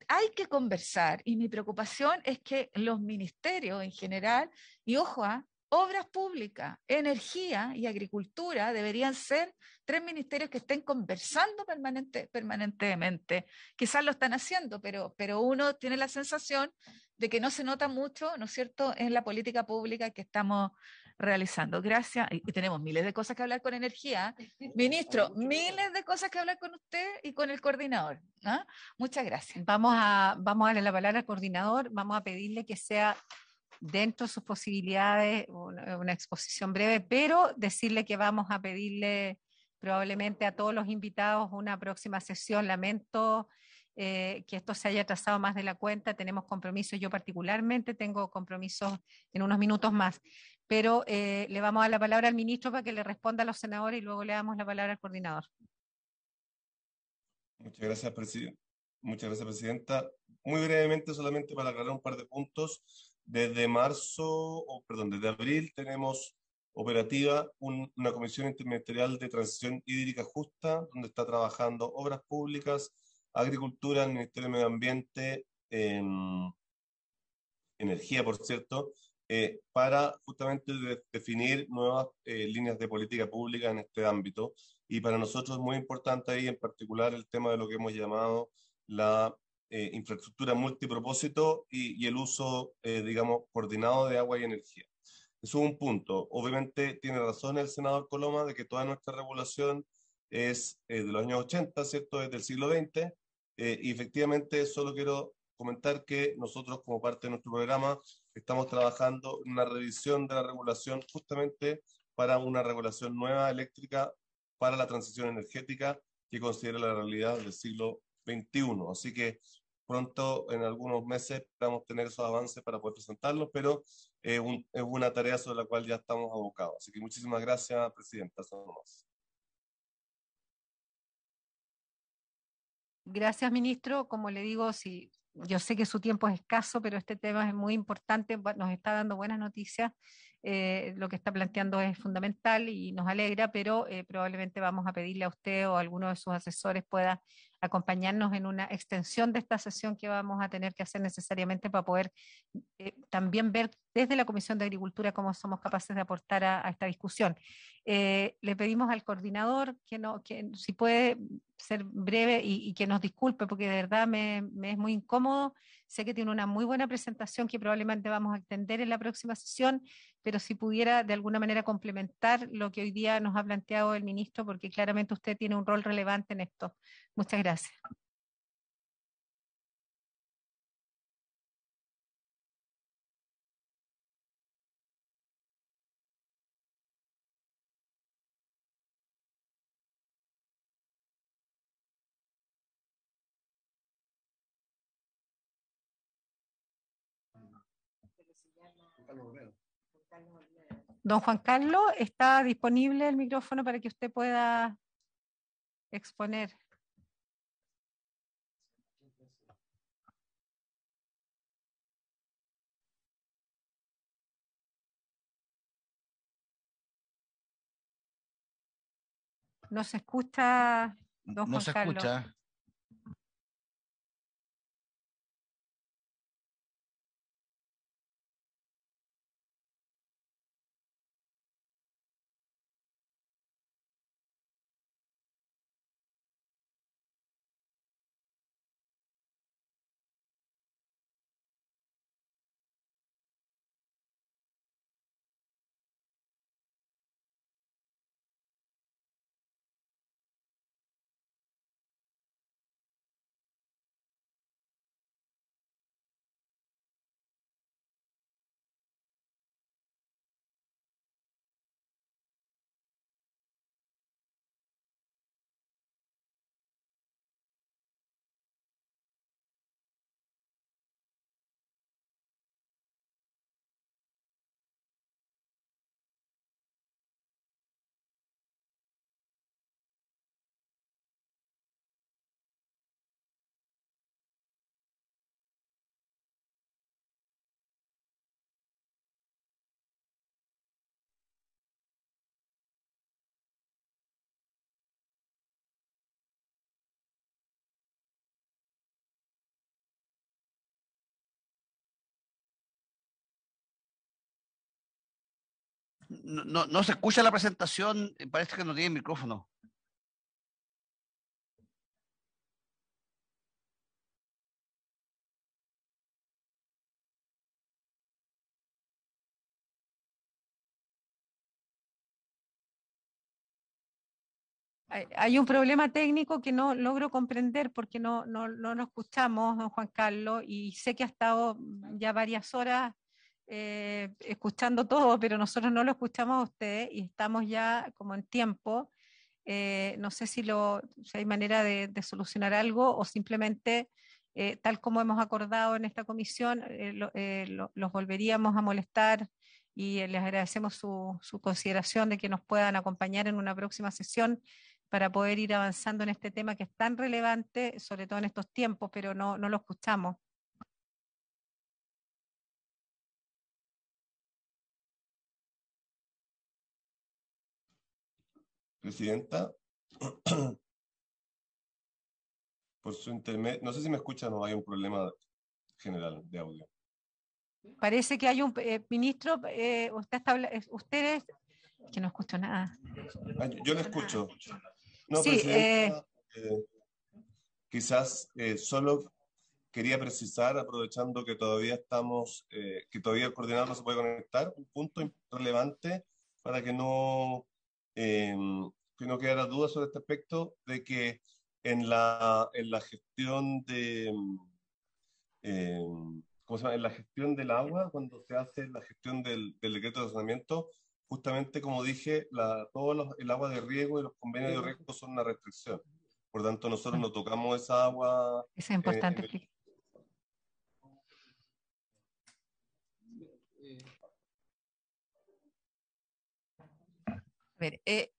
hay que conversar y mi preocupación es que los ministerios en general, y ojo, a, ah, Obras públicas, energía y agricultura deberían ser tres ministerios que estén conversando permanente, permanentemente. Quizás lo están haciendo, pero, pero uno tiene la sensación de que no se nota mucho, ¿no es cierto?, en la política pública que estamos realizando. Gracias. Y tenemos miles de cosas que hablar con energía. Ministro, miles de cosas que hablar con usted y con el coordinador. ¿ah? Muchas gracias. Vamos a, vamos a darle la palabra al coordinador. Vamos a pedirle que sea dentro de sus posibilidades una, exposición breve, pero decirle que vamos a pedirle probablemente a todos los invitados una próxima sesión. Lamento eh, que esto se haya trazado más de la cuenta. Tenemos compromisos, yo particularmente tengo compromisos en unos minutos más, pero eh, le vamos a dar la palabra al ministro para que le responda a los senadores y luego le damos la palabra al coordinador. Muchas gracias, Muchas gracias, Presidenta. Muy brevemente, solamente para aclarar un par de puntos. Desde marzo, perdón, desde abril tenemos operativa una comisión interministerial de transición hídrica justa, donde está trabajando obras públicas, agricultura, el Ministerio de Medio Ambiente, em, energía, por cierto, eh, para justamente definir nuevas eh, líneas de política pública en este ámbito. Y para nosotros es muy importante ahí en particular el tema de lo que hemos llamado la eh, infraestructura multipropósito y, y el uso, eh, digamos, coordinado de agua y energía. Eso es un punto. Obviamente tiene razón el senador Coloma de que toda nuestra regulación es eh, de los años 80, ¿cierto? Es del siglo XX. Eh, y efectivamente solo quiero comentar que nosotros como parte de nuestro programa estamos trabajando en una revisión de la regulación justamente para una regulación nueva eléctrica para la transición energética que considera la realidad del siglo XXI. Así que pronto, en algunos meses, esperamos tener esos avances para poder presentarlos, pero eh, es una tarea sobre la cual ya estamos abocados. Así que muchísimas gracias, Presidenta. Somos. Gracias, ministro. Como le digo, si, yo sé que su tiempo es escaso, pero este tema es muy importante, nos está dando buenas noticias, eh, lo que está planteando es fundamental y nos alegra, pero eh, probablemente vamos a pedirle a usted o a alguno de sus asesores pueda acompañarnos en una extensión de esta sesión que vamos a tener que hacer necesariamente para poder eh, también ver desde la Comisión de Agricultura cómo somos capaces de aportar a, esta discusión. Eh, le pedimos al coordinador que, no, que si puede ser breve y, que nos disculpe, porque de verdad me, me, es muy incómodo. Sé que tiene una muy buena presentación que probablemente vamos a extender en la próxima sesión, pero si pudiera de alguna manera complementar lo que hoy día nos ha planteado el ministro, porque claramente usted tiene un rol relevante en esto. Muchas gracias. Don Juan Carlos, está disponible el micrófono para que usted pueda exponer. No se escucha, don escucha. No, se escucha la presentación, eh, parece que no tiene micrófono. Hay, un problema técnico que no logro comprender porque no, no, escuchamos, don Juan Carlos, y sé que ha estado ya varias horas eh, escuchando todo, pero nosotros no lo escuchamos a ustedes y estamos ya como en tiempo. Eh, no sé si, lo, hay manera de, solucionar algo o simplemente, eh, tal como hemos acordado en esta comisión, los volveríamos a molestar y les agradecemos su, su consideración de que nos puedan acompañar en una próxima sesión para poder ir avanzando en este tema que es tan relevante, sobre todo en estos tiempos, pero no, no lo escuchamos. presidenta, (clears throat) por pues, su intermedio. No sé si me escuchan o hay un problema general de audio. Parece que hay un eh, ministro, eh, usted, está, ustedes que no escucho nada. Ah, yo, le escucho. No, presidenta, eh. quizás solo quería precisar, aprovechando que todavía estamos, que todavía el coordinador no se puede conectar, un punto relevante para que no que em, no quedara duda sobre este aspecto de que en la, en la gestión de... Em, em, ¿cómo se En la gestión del agua, cuando se hace la gestión del, decreto de saneamiento, justamente como dije, la, todo el agua de riego y los convenios de riego son una restricción. Por tanto, nosotros ah. no tocamos esa agua. Es importante. A ver, eh,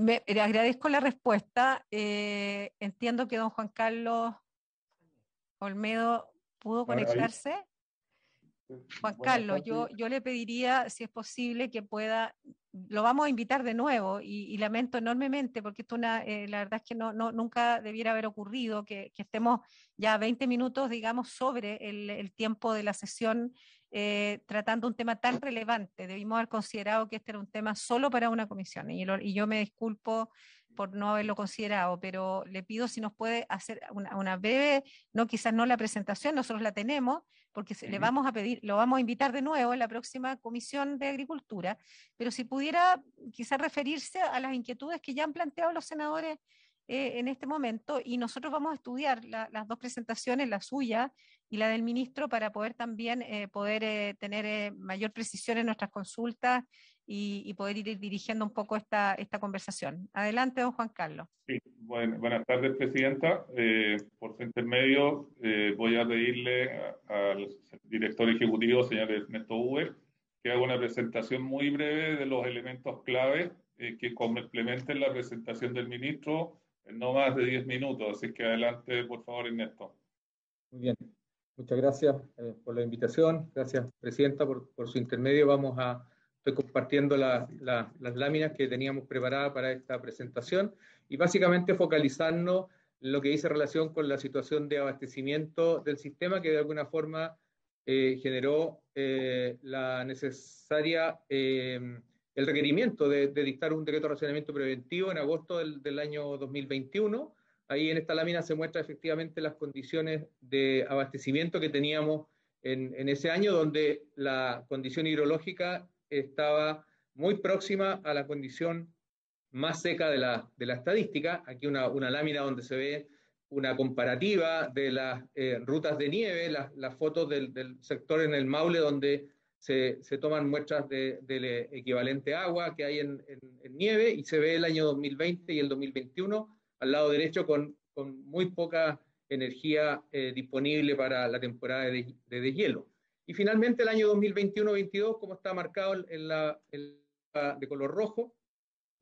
me, agradezco la respuesta. Eh, entiendo que don Juan Carlos Olmedo pudo conectarse. Juan Carlos, yo, yo le pediría, si es posible, que pueda, lo vamos a invitar de nuevo y, lamento enormemente porque esto una, eh, la verdad es que no, nunca debiera haber ocurrido que, estemos ya 20 minutos, digamos, sobre el tiempo de la sesión eh, tratando un tema tan relevante. Debimos haber considerado que este era un tema solo para una comisión y, y yo me disculpo por no haberlo considerado, pero le pido si nos puede hacer una, una breve, no quizás no la presentación, nosotros la tenemos, porque le vamos a pedir, lo vamos a invitar de nuevo en la próxima comisión de agricultura, pero si pudiera quizás referirse a las inquietudes que ya han planteado los senadores eh, en este momento y nosotros vamos a estudiar las dos presentaciones, la suya y la del ministro para poder también eh, poder eh, tener eh, mayor precisión en nuestras consultas y, poder ir dirigiendo un poco esta, esta conversación. Adelante, don Juan Carlos. Sí, buenas tardes, Presidenta. por su intermedio, voy a pedirle al director ejecutivo, señor Ernesto Uber, que haga una presentación muy breve de los elementos clave que complementen la presentación del ministro en no más de 10 minutos. Así que adelante, por favor, Ernesto. Muy bien. Muchas gracias eh, por la invitación. Gracias, Presidenta, por, su intermedio. Vamos a, estoy compartiendo las láminas que teníamos preparadas para esta presentación y básicamente focalizarnos lo que dice relación con la situación de abastecimiento del sistema que de alguna forma eh, generó eh, la necesaria, el requerimiento de, dictar un decreto de racionamiento preventivo en agosto del año 2021 Ahí en esta lámina se muestra efectivamente las condiciones de abastecimiento que teníamos en, ese año, donde la condición hidrológica estaba muy próxima a la condición más seca de la, estadística. Aquí una, lámina donde se ve una comparativa de las eh, rutas de nieve, las, fotos del, sector en el Maule donde se, toman muestras del eh, equivalente agua que hay en, nieve y se ve el año 2020 y el 2021 al lado derecho con, con muy poca energía eh, disponible para la temporada de, deshielo. Y finalmente el año 2021-22, como está marcado en la, de color rojo,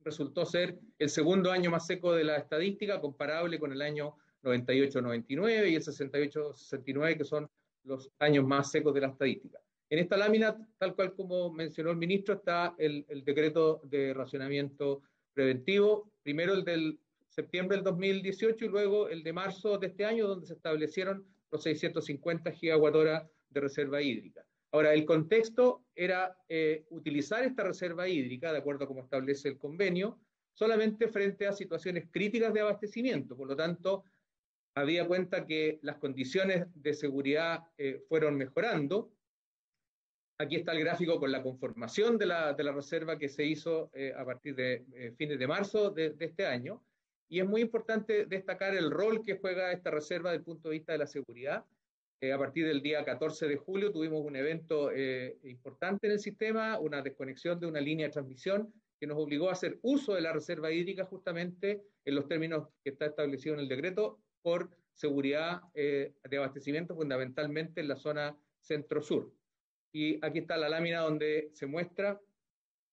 resultó ser el segundo año más seco de la estadística, comparable con el año 98-99 y el 68-69, que son los años más secos de la estadística. En esta lámina, tal cual como mencionó el ministro, está el decreto de racionamiento preventivo, primero el del septiembre del 2018 y luego el de marzo de este año, donde se establecieron los 650 hora de reserva hídrica. Ahora, el contexto era eh, utilizar esta reserva hídrica, de acuerdo a como establece el convenio, solamente frente a situaciones críticas de abastecimiento. Por lo tanto, había cuenta que las condiciones de seguridad eh, fueron mejorando. Aquí está el gráfico con la conformación de la, de la reserva que se hizo eh, a partir de eh, fines de marzo de, de este año. Y es muy importante destacar el rol que juega esta reserva desde el punto de vista de la seguridad. Eh, a partir del día 14 de julio tuvimos un evento eh, importante en el sistema, una desconexión de una línea de transmisión que nos obligó a hacer uso de la reserva hídrica justamente en los términos que está establecido en el decreto por seguridad eh, de abastecimiento fundamentalmente en la zona centro-sur. Y aquí está la lámina donde se muestra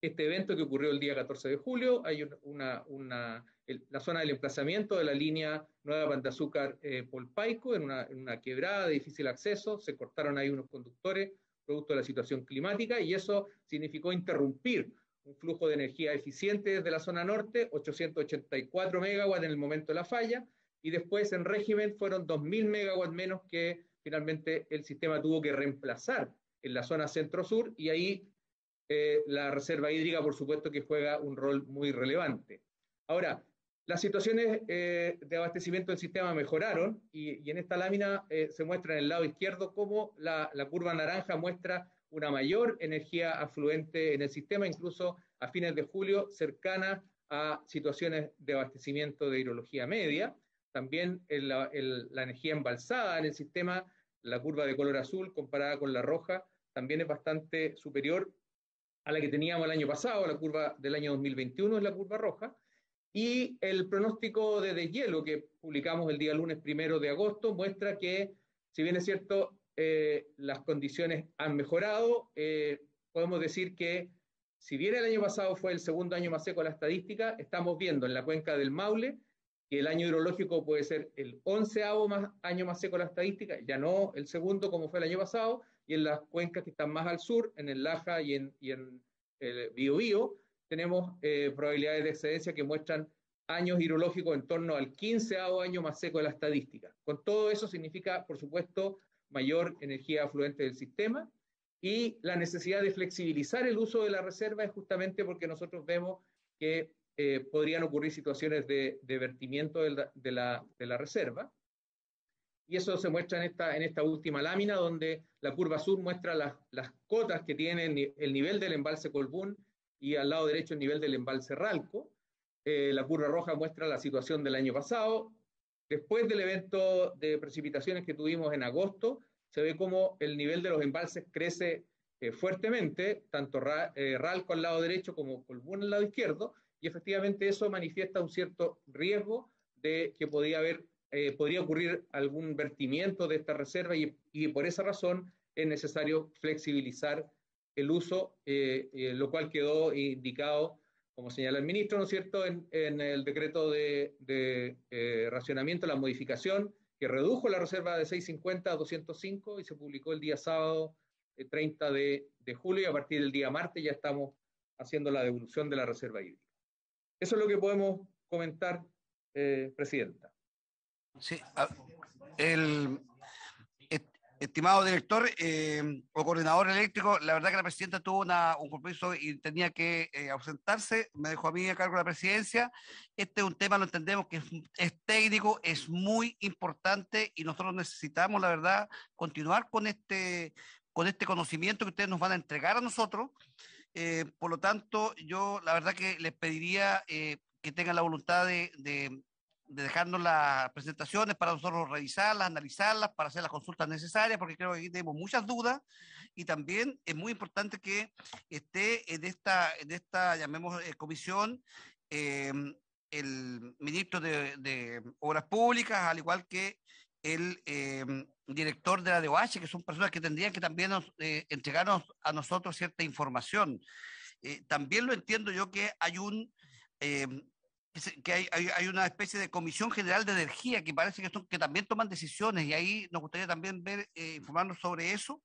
este evento que ocurrió el día 14 de julio. Hay una, una la zona del emplazamiento de la línea Nueva Banda azúcar eh, Polpaico, en una, quebrada de difícil acceso, se cortaron ahí unos conductores producto de la situación climática y eso significó interrumpir un flujo de energía eficiente desde la zona norte, 884 megawatts en el momento de la falla, y después en régimen fueron 2.000 megawatts menos que finalmente el sistema tuvo que reemplazar en la zona centro-sur y ahí eh, la reserva hídrica, por supuesto, que juega un rol muy relevante. Ahora, las situaciones eh, de abastecimiento del sistema mejoraron y, en esta lámina eh, se muestra en el lado izquierdo cómo la, curva naranja muestra una mayor energía afluente en el sistema, incluso a fines de julio, cercana a situaciones de abastecimiento de hidrología media. También la energía embalsada en el sistema, la curva de color azul comparada con la roja, también es bastante superior a la que teníamos el año pasado, la curva del año 2021 es la curva roja, y el pronóstico de deshielo que publicamos el día lunes primero de agosto muestra que, si bien es cierto, eh, las condiciones han mejorado, eh, podemos decir que, si bien el año pasado fue el segundo año más seco de la estadística, estamos viendo en la cuenca del Maule que el año hidrológico puede ser el onceavo más, año más seco de la estadística, ya no el segundo como fue el año pasado, y en las cuencas que están más al sur, en el Laja y en, y en el Biobío, tenemos eh, probabilidades de excedencia que muestran años hidrológicos en torno al 15 año más seco de la estadística. Con todo eso significa, por supuesto, mayor energía afluente del sistema y la necesidad de flexibilizar el uso de la reserva es justamente porque nosotros vemos que eh, podrían ocurrir situaciones de, vertimiento de la, reserva. Y eso se muestra en esta, en esta última lámina, donde la curva sur muestra las, las cotas que tiene el nivel del embalse Colbún y al lado derecho el nivel del embalse Ralco. Eh, la curva roja muestra la situación del año pasado. Después del evento de precipitaciones que tuvimos en agosto, se ve como el nivel de los embalses crece eh, fuertemente, tanto eh, Ralco al lado derecho como Colbún al lado izquierdo, y efectivamente eso manifiesta un cierto riesgo de que podría, haber, podría ocurrir algún vertimiento de esta reserva y, y por esa razón es necesario flexibilizar el uso, eh, eh, lo cual quedó indicado, como señala el ministro, ¿no es cierto?, en, el decreto de, eh, racionamiento, la modificación que redujo la reserva de 650 a 205 y se publicó el día sábado 30 de, de, julio y a partir del día martes ya estamos haciendo la devolución de la reserva hídrica. Eso es lo que podemos comentar, Presidenta. Sí, el, Estimado director eh, o coordinador eléctrico, la verdad que la presidenta tuvo un compromiso y tenía que eh, ausentarse, me dejó a mí a cargo de la presidencia. Este es un tema, lo entendemos, que es, técnico, es muy importante y nosotros necesitamos, la verdad, continuar con este, con este conocimiento que ustedes nos van a entregar a nosotros. Eh, por lo tanto, yo la verdad que les pediría que tengan la voluntad de, dejarnos las presentaciones para nosotros revisarlas, analizarlas, para hacer las consultas necesarias, porque creo que aquí tenemos muchas dudas y también es muy importante que esté en esta, en esta llamemos, eh, comisión em, el ministro de, Obras Públicas, al igual que el em, director de la DOH, que son personas que tendrían que también nos, eh, entregarnos a nosotros cierta información. Eh, también lo entiendo yo que hay un... Em, que hay, una especie de Comisión General de Energía que parece que, que también toman decisiones y ahí nos gustaría también ver, eh, informarnos sobre eso,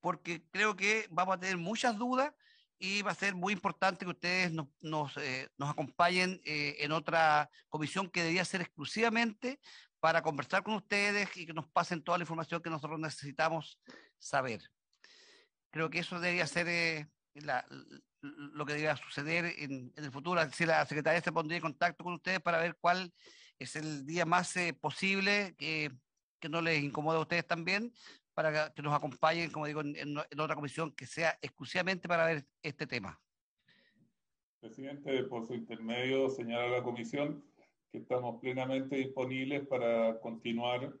porque creo que vamos a tener muchas dudas y va a ser muy importante que ustedes nos, eh, acompañen eh, en otra comisión que debería ser exclusivamente para conversar con ustedes y que nos pasen toda la información que nosotros necesitamos saber. Creo que eso debería ser la, lo que debe suceder en, el futuro, si la Secretaría se pondría en contacto con ustedes para ver cuál es el día más eh, posible que, no les incomode a ustedes también, para que nos acompañen, como digo, en, en otra comisión que sea exclusivamente para ver este tema. Presidente, por su intermedio, señala la comisión que estamos plenamente disponibles para continuar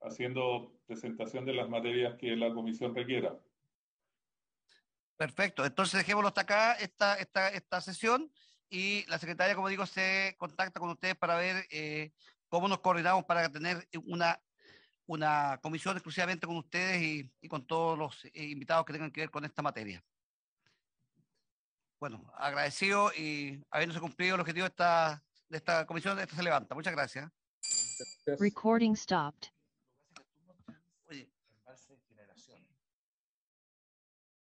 haciendo presentación de las materias que la comisión requiera. Perfecto, entonces dejémoslo hasta acá, esta, esta, esta sesión, y la secretaria, como digo, se contacta con ustedes para ver eh, cómo nos coordinamos para tener una, una comisión exclusivamente con ustedes y, con todos los eh, invitados que tengan que ver con esta materia. Bueno, agradecido y habiéndose cumplido el objetivo de esta, esta comisión, esta se levanta. Muchas gracias.